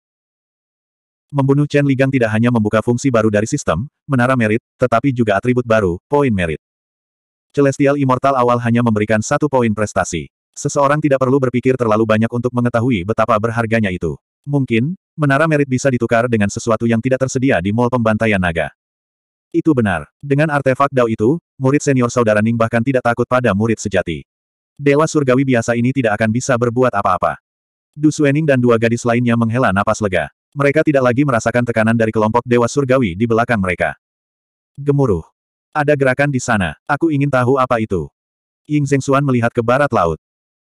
Membunuh Chen Ligang tidak hanya membuka fungsi baru dari sistem, menara merit, tetapi juga atribut baru, poin merit. Celestial Immortal awal hanya memberikan satu poin prestasi. Seseorang tidak perlu berpikir terlalu banyak untuk mengetahui betapa berharganya itu. Mungkin, menara merit bisa ditukar dengan sesuatu yang tidak tersedia di mall pembantaian naga. Itu benar. Dengan artefak Dao itu, murid senior saudara Ning bahkan tidak takut pada murid sejati. Dewa surgawi biasa ini tidak akan bisa berbuat apa-apa. Du Suening dan dua gadis lainnya menghela napas lega. Mereka tidak lagi merasakan tekanan dari kelompok Dewa Surgawi di belakang mereka. Gemuruh. Ada gerakan di sana. Aku ingin tahu apa itu. Ying Zhengxuan melihat ke barat laut.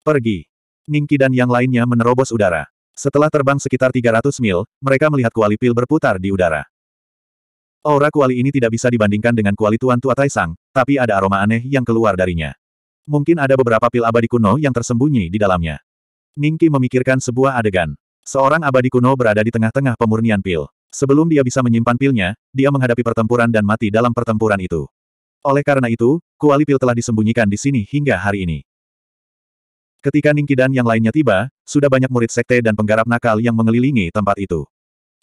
Pergi. Ningki dan yang lainnya menerobos udara. Setelah terbang sekitar 300 mil, mereka melihat kuali pil berputar di udara. Aura kuali ini tidak bisa dibandingkan dengan kuali Tuan Tua Taisang, tapi ada aroma aneh yang keluar darinya. Mungkin ada beberapa pil abadi kuno yang tersembunyi di dalamnya. Ningki memikirkan sebuah adegan. Seorang abadi kuno berada di tengah-tengah pemurnian pil. Sebelum dia bisa menyimpan pilnya, dia menghadapi pertempuran dan mati dalam pertempuran itu. Oleh karena itu, kuali pil telah disembunyikan di sini hingga hari ini. Ketika Ningki dan yang lainnya tiba, sudah banyak murid sekte dan penggarap nakal yang mengelilingi tempat itu.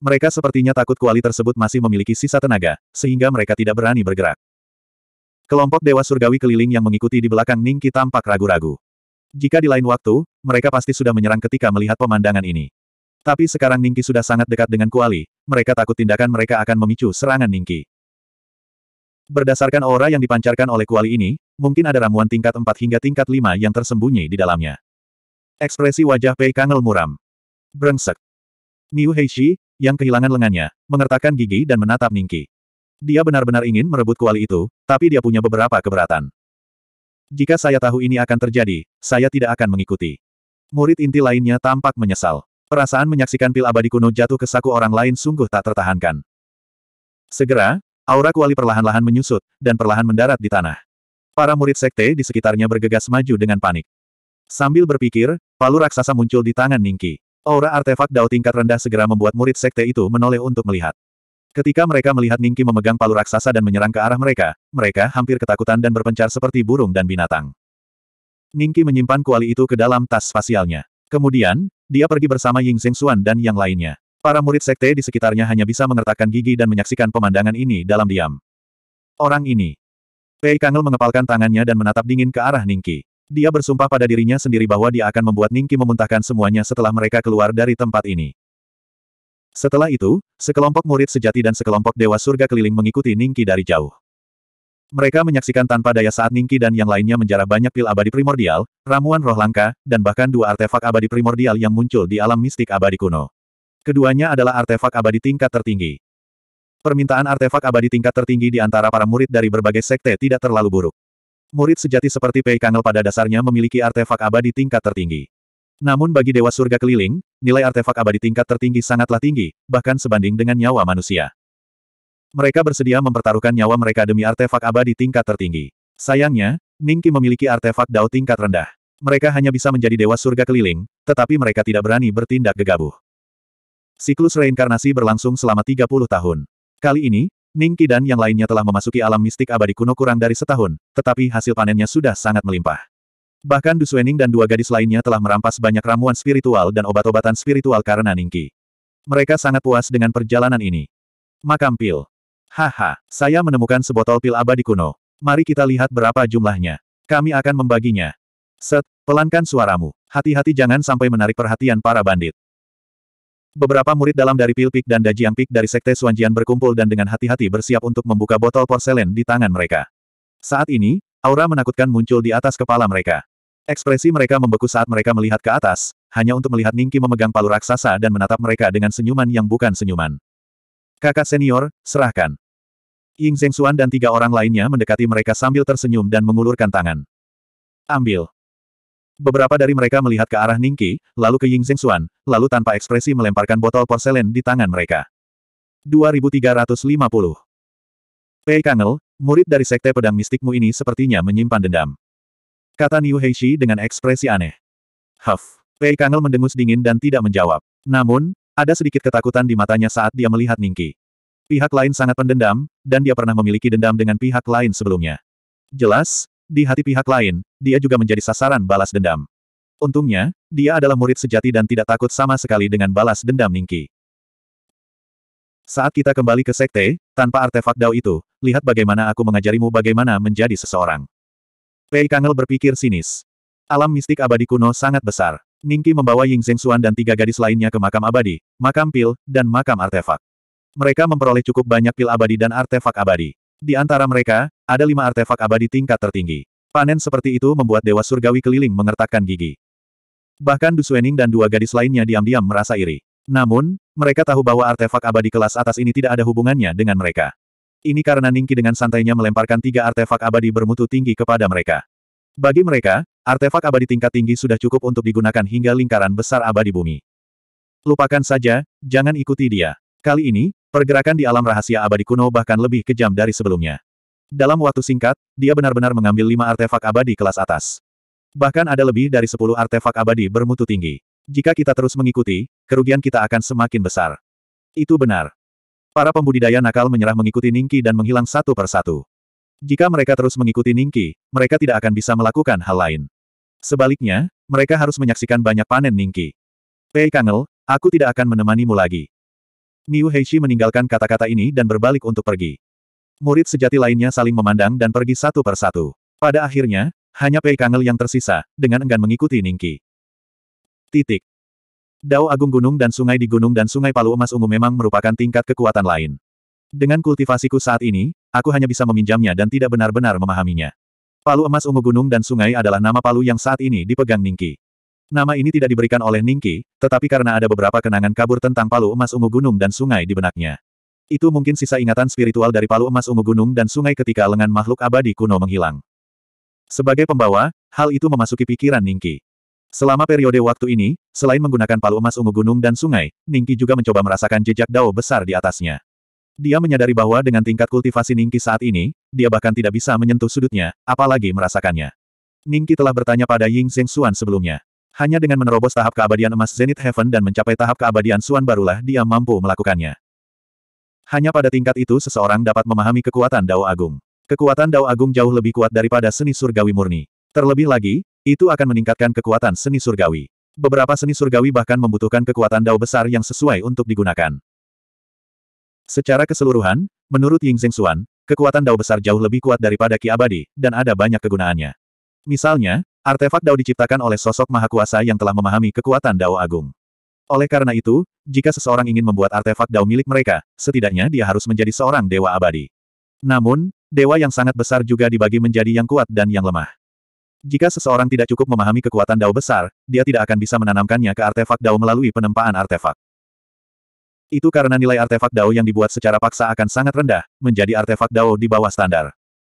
Mereka sepertinya takut kuali tersebut masih memiliki sisa tenaga, sehingga mereka tidak berani bergerak. Kelompok Dewa Surgawi keliling yang mengikuti di belakang Ningki tampak ragu-ragu. Jika di lain waktu, mereka pasti sudah menyerang ketika melihat pemandangan ini. Tapi sekarang Ningki sudah sangat dekat dengan kuali, mereka takut tindakan mereka akan memicu serangan Ningki. Berdasarkan aura yang dipancarkan oleh kuali ini, mungkin ada ramuan tingkat 4 hingga tingkat 5 yang tersembunyi di dalamnya. Ekspresi wajah Pei Kangel muram. Brengsek. Niu Heishi, yang kehilangan lengannya, mengertakkan gigi dan menatap Ningki. Dia benar-benar ingin merebut kuali itu, tapi dia punya beberapa keberatan. Jika saya tahu ini akan terjadi, saya tidak akan mengikuti. Murid inti lainnya tampak menyesal. Perasaan menyaksikan pil abadi kuno jatuh ke saku orang lain sungguh tak tertahankan. Segera, aura kuali perlahan-lahan menyusut, dan perlahan mendarat di tanah. Para murid sekte di sekitarnya bergegas maju dengan panik. Sambil berpikir, palu raksasa muncul di tangan Ningki. Aura artefak dao tingkat rendah segera membuat murid sekte itu menoleh untuk melihat. Ketika mereka melihat Ningki memegang palu raksasa dan menyerang ke arah mereka, mereka hampir ketakutan dan berpencar seperti burung dan binatang. Ningki menyimpan kuali itu ke dalam tas spasialnya. Kemudian, dia pergi bersama Ying Xing Xuan dan yang lainnya. Para murid sekte di sekitarnya hanya bisa mengertakkan gigi dan menyaksikan pemandangan ini dalam diam. Orang ini, Fei Kangel mengepalkan tangannya dan menatap dingin ke arah Ningki. Dia bersumpah pada dirinya sendiri bahwa dia akan membuat Ningki memuntahkan semuanya setelah mereka keluar dari tempat ini. Setelah itu, sekelompok murid sejati dan sekelompok dewa surga keliling mengikuti Ningki dari jauh. Mereka menyaksikan tanpa daya saat Ningki dan yang lainnya menjarah banyak pil abadi primordial, ramuan roh langka, dan bahkan dua artefak abadi primordial yang muncul di alam mistik abadi kuno. Keduanya adalah artefak abadi tingkat tertinggi. Permintaan artefak abadi tingkat tertinggi di antara para murid dari berbagai sekte tidak terlalu buruk. Murid sejati seperti Pei Kangel pada dasarnya memiliki artefak abadi tingkat tertinggi. Namun bagi Dewa Surga Keliling, nilai artefak abadi tingkat tertinggi sangatlah tinggi, bahkan sebanding dengan nyawa manusia. Mereka bersedia mempertaruhkan nyawa mereka demi artefak abadi tingkat tertinggi. Sayangnya, Ningki memiliki artefak Dao tingkat rendah. Mereka hanya bisa menjadi Dewa Surga Keliling, tetapi mereka tidak berani bertindak gegabah. Siklus reinkarnasi berlangsung selama 30 tahun. Kali ini, Ningki dan yang lainnya telah memasuki alam mistik abadi kuno kurang dari setahun, tetapi hasil panennya sudah sangat melimpah. Bahkan Dusuening dan dua gadis lainnya telah merampas banyak ramuan spiritual dan obat-obatan spiritual karena Ningki. Mereka sangat puas dengan perjalanan ini. Makam pil. Haha, saya menemukan sebotol pil abadi kuno. Mari kita lihat berapa jumlahnya. Kami akan membaginya. Set, pelankan suaramu. Hati-hati jangan sampai menarik perhatian para bandit. Beberapa murid dalam dari Pilpik dan Dajiang Dajiangpik dari Sekte Suanjian berkumpul dan dengan hati-hati bersiap untuk membuka botol porselen di tangan mereka. Saat ini, aura menakutkan muncul di atas kepala mereka. Ekspresi mereka membeku saat mereka melihat ke atas, hanya untuk melihat Ningki memegang palu raksasa dan menatap mereka dengan senyuman yang bukan senyuman. Kakak senior, serahkan. Ying Zhengxuan dan tiga orang lainnya mendekati mereka sambil tersenyum dan mengulurkan tangan. Ambil. Beberapa dari mereka melihat ke arah Ningqi, lalu ke Ying Zhengxuan, lalu tanpa ekspresi melemparkan botol porselen di tangan mereka. 2350 Pei Kangel, murid dari sekte pedang mistikmu ini sepertinya menyimpan dendam. Kata Niu Heishi dengan ekspresi aneh. Huff. Pei Kangel mendengus dingin dan tidak menjawab. Namun, ada sedikit ketakutan di matanya saat dia melihat Ningqi. Pihak lain sangat pendendam, dan dia pernah memiliki dendam dengan pihak lain sebelumnya. Jelas, di hati pihak lain, dia juga menjadi sasaran balas dendam. Untungnya, dia adalah murid sejati dan tidak takut sama sekali dengan balas dendam Ningki. Saat kita kembali ke sekte, tanpa artefak Dao itu, lihat bagaimana aku mengajarimu bagaimana menjadi seseorang. Pei Kangel berpikir sinis. Alam mistik abadi kuno sangat besar. Ningki membawa Ying Xuan dan tiga gadis lainnya ke makam abadi, makam pil, dan makam artefak. Mereka memperoleh cukup banyak pil abadi dan artefak abadi. Di antara mereka, ada lima artefak abadi tingkat tertinggi. Panen seperti itu membuat Dewa Surgawi keliling mengertakkan gigi. Bahkan Dusuening dan dua gadis lainnya diam-diam merasa iri. Namun, mereka tahu bahwa artefak abadi kelas atas ini tidak ada hubungannya dengan mereka. Ini karena Ningki dengan santainya melemparkan tiga artefak abadi bermutu tinggi kepada mereka. Bagi mereka, artefak abadi tingkat tinggi sudah cukup untuk digunakan hingga lingkaran besar abadi bumi. Lupakan saja, jangan ikuti dia. Kali ini, pergerakan di alam rahasia abadi kuno bahkan lebih kejam dari sebelumnya. Dalam waktu singkat, dia benar-benar mengambil lima artefak abadi kelas atas. Bahkan ada lebih dari sepuluh artefak abadi bermutu tinggi. Jika kita terus mengikuti, kerugian kita akan semakin besar. Itu benar. Para pembudidaya nakal menyerah mengikuti Ningki dan menghilang satu per satu. Jika mereka terus mengikuti Ningki, mereka tidak akan bisa melakukan hal lain. Sebaliknya, mereka harus menyaksikan banyak panen Ningki. Pei Kangel, aku tidak akan menemanimu lagi. Niu Heishi meninggalkan kata-kata ini dan berbalik untuk pergi. Murid sejati lainnya saling memandang dan pergi satu per satu. Pada akhirnya, hanya Pei Kangel yang tersisa, dengan enggan mengikuti Ningki. Titik. Dao Agung Gunung dan Sungai di Gunung dan Sungai Palu Emas Ungu memang merupakan tingkat kekuatan lain. Dengan kultivasiku saat ini, aku hanya bisa meminjamnya dan tidak benar-benar memahaminya. Palu Emas Ungu Gunung dan Sungai adalah nama palu yang saat ini dipegang Ningki. Nama ini tidak diberikan oleh Ningki, tetapi karena ada beberapa kenangan kabur tentang Palu Emas Ungu Gunung dan Sungai di benaknya. Itu mungkin sisa ingatan spiritual dari palu emas ungu gunung dan sungai ketika lengan makhluk abadi kuno menghilang. Sebagai pembawa, hal itu memasuki pikiran Ningki. Selama periode waktu ini, selain menggunakan palu emas ungu gunung dan sungai, Ningki juga mencoba merasakan jejak dao besar di atasnya. Dia menyadari bahwa dengan tingkat kultivasi Ningki saat ini, dia bahkan tidak bisa menyentuh sudutnya, apalagi merasakannya. Ningki telah bertanya pada Ying Zheng Xuan sebelumnya. Hanya dengan menerobos tahap keabadian emas Zenith Heaven dan mencapai tahap keabadian Xuan barulah dia mampu melakukannya. Hanya pada tingkat itu seseorang dapat memahami kekuatan Dao Agung. Kekuatan Dao Agung jauh lebih kuat daripada seni surgawi murni. Terlebih lagi, itu akan meningkatkan kekuatan seni surgawi. Beberapa seni surgawi bahkan membutuhkan kekuatan Dao besar yang sesuai untuk digunakan. Secara keseluruhan, menurut Ying Zheng Xuan, kekuatan Dao besar jauh lebih kuat daripada Ki Abadi, dan ada banyak kegunaannya. Misalnya, artefak Dao diciptakan oleh sosok maha kuasa yang telah memahami kekuatan Dao Agung. Oleh karena itu, jika seseorang ingin membuat artefak dao milik mereka, setidaknya dia harus menjadi seorang dewa abadi. Namun, dewa yang sangat besar juga dibagi menjadi yang kuat dan yang lemah. Jika seseorang tidak cukup memahami kekuatan dao besar, dia tidak akan bisa menanamkannya ke artefak dao melalui penempaan artefak. Itu karena nilai artefak dao yang dibuat secara paksa akan sangat rendah, menjadi artefak dao di bawah standar.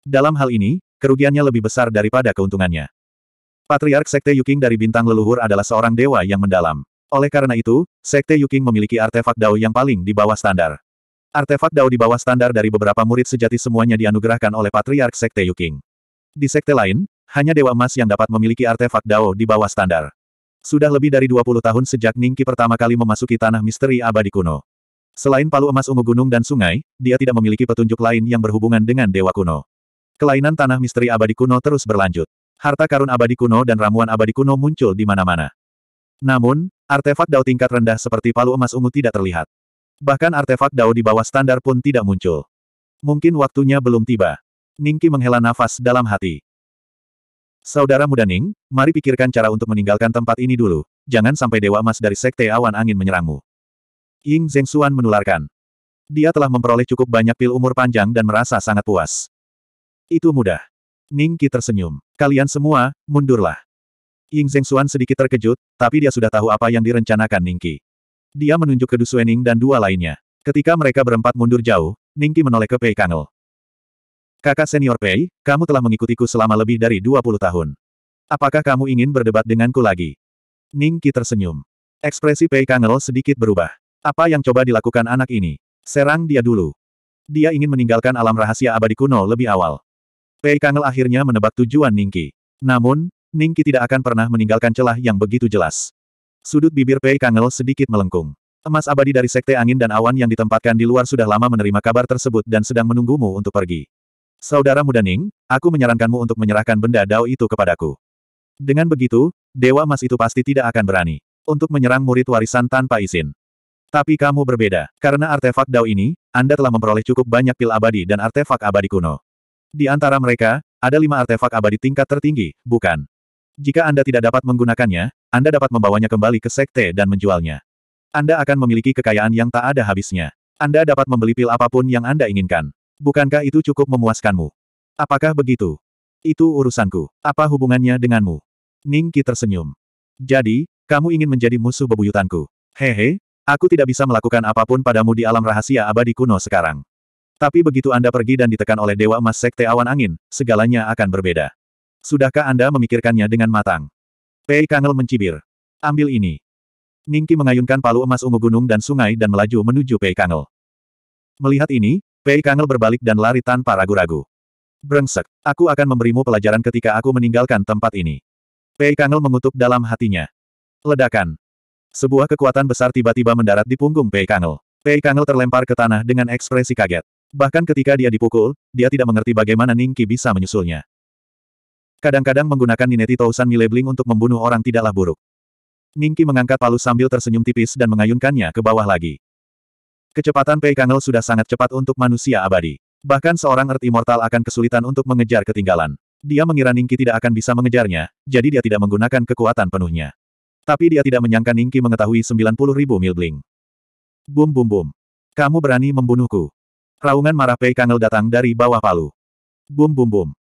Dalam hal ini, kerugiannya lebih besar daripada keuntungannya. Patriark Sekte Yuking dari Bintang Leluhur adalah seorang dewa yang mendalam. Oleh karena itu, Sekte Yuking memiliki artefak Dao yang paling di bawah standar. Artefak Dao di bawah standar dari beberapa murid sejati semuanya dianugerahkan oleh Patriark Sekte Yuking. Di sekte lain, hanya Dewa Emas yang dapat memiliki artefak Dao di bawah standar. Sudah lebih dari 20 tahun sejak Ningki pertama kali memasuki tanah misteri abadi kuno. Selain palu emas ungu gunung dan sungai, dia tidak memiliki petunjuk lain yang berhubungan dengan dewa kuno. Kelainan tanah misteri abadi kuno terus berlanjut. Harta karun abadi kuno dan ramuan abadi kuno muncul di mana-mana. Namun, artefak dao tingkat rendah seperti palu emas ungu tidak terlihat. Bahkan artefak dao di bawah standar pun tidak muncul. Mungkin waktunya belum tiba. Ningki menghela nafas dalam hati. Saudara muda Ning, mari pikirkan cara untuk meninggalkan tempat ini dulu. Jangan sampai Dewa Emas dari Sekte Awan Angin menyerangmu. Ying Zengsuan menularkan. Dia telah memperoleh cukup banyak pil umur panjang dan merasa sangat puas. Itu mudah. Ningki tersenyum. Kalian semua, mundurlah. Ying Zhengxuan sedikit terkejut, tapi dia sudah tahu apa yang direncanakan Ningki. Dia menunjuk ke Du Suening dan dua lainnya. Ketika mereka berempat mundur jauh, Ningki menoleh ke Pei Kangel. Kakak senior Pei, kamu telah mengikutiku selama lebih dari 20 tahun. Apakah kamu ingin berdebat denganku lagi? Ningki tersenyum. Ekspresi Pei Kangel sedikit berubah. Apa yang coba dilakukan anak ini? Serang dia dulu. Dia ingin meninggalkan alam rahasia abadi kuno lebih awal. Pei Kangel akhirnya menebak tujuan Ningki. Namun, Ningki tidak akan pernah meninggalkan celah yang begitu jelas. Sudut bibir Pei Kangel sedikit melengkung. Emas abadi dari Sekte Angin dan Awan yang ditempatkan di luar sudah lama menerima kabar tersebut dan sedang menunggumu untuk pergi. Saudara muda Ning, aku menyarankanmu untuk menyerahkan benda Dao itu kepadaku. Dengan begitu, Dewa emas itu pasti tidak akan berani untuk menyerang murid warisan tanpa izin. Tapi kamu berbeda, karena artefak Dao ini, Anda telah memperoleh cukup banyak pil abadi dan artefak abadi kuno. Di antara mereka, ada lima artefak abadi tingkat tertinggi, bukan? Jika Anda tidak dapat menggunakannya, Anda dapat membawanya kembali ke sekte dan menjualnya. Anda akan memiliki kekayaan yang tak ada habisnya. Anda dapat membeli pil apapun yang Anda inginkan. Bukankah itu cukup memuaskanmu? Apakah begitu? Itu urusanku. Apa hubungannya denganmu? Ning Ningki tersenyum. Jadi, kamu ingin menjadi musuh bebuyutanku? Hehe, aku tidak bisa melakukan apapun padamu di alam rahasia abadi kuno sekarang. Tapi begitu Anda pergi dan ditekan oleh Dewa Emas Sekte Awan Angin, segalanya akan berbeda. Sudahkah Anda memikirkannya dengan matang? Pei Kangel mencibir. Ambil ini. Ningki mengayunkan palu emas ungu gunung dan sungai dan melaju menuju Pei Kangel. Melihat ini, Pei Kangel berbalik dan lari tanpa ragu-ragu. Brengsek, aku akan memberimu pelajaran ketika aku meninggalkan tempat ini. Pei Kangel mengutuk dalam hatinya. Ledakan. Sebuah kekuatan besar tiba-tiba mendarat di punggung Pei Kangel. Pei Kangel terlempar ke tanah dengan ekspresi kaget. Bahkan ketika dia dipukul, dia tidak mengerti bagaimana Ningki bisa menyusulnya. Kadang-kadang menggunakan Ninety Tousan Mi untuk membunuh orang tidaklah buruk. Ningki mengangkat palu sambil tersenyum tipis dan mengayunkannya ke bawah lagi. Kecepatan Pei Kangel sudah sangat cepat untuk manusia abadi. Bahkan seorang Earth Immortal akan kesulitan untuk mengejar ketinggalan. Dia mengira Ningki tidak akan bisa mengejarnya, jadi dia tidak menggunakan kekuatan penuhnya. Tapi dia tidak menyangka Ningki mengetahui 90 ribu mil Bum bum bum. Kamu berani membunuhku. Raungan marah Pei Kangel datang dari bawah palu. Bum bum bum.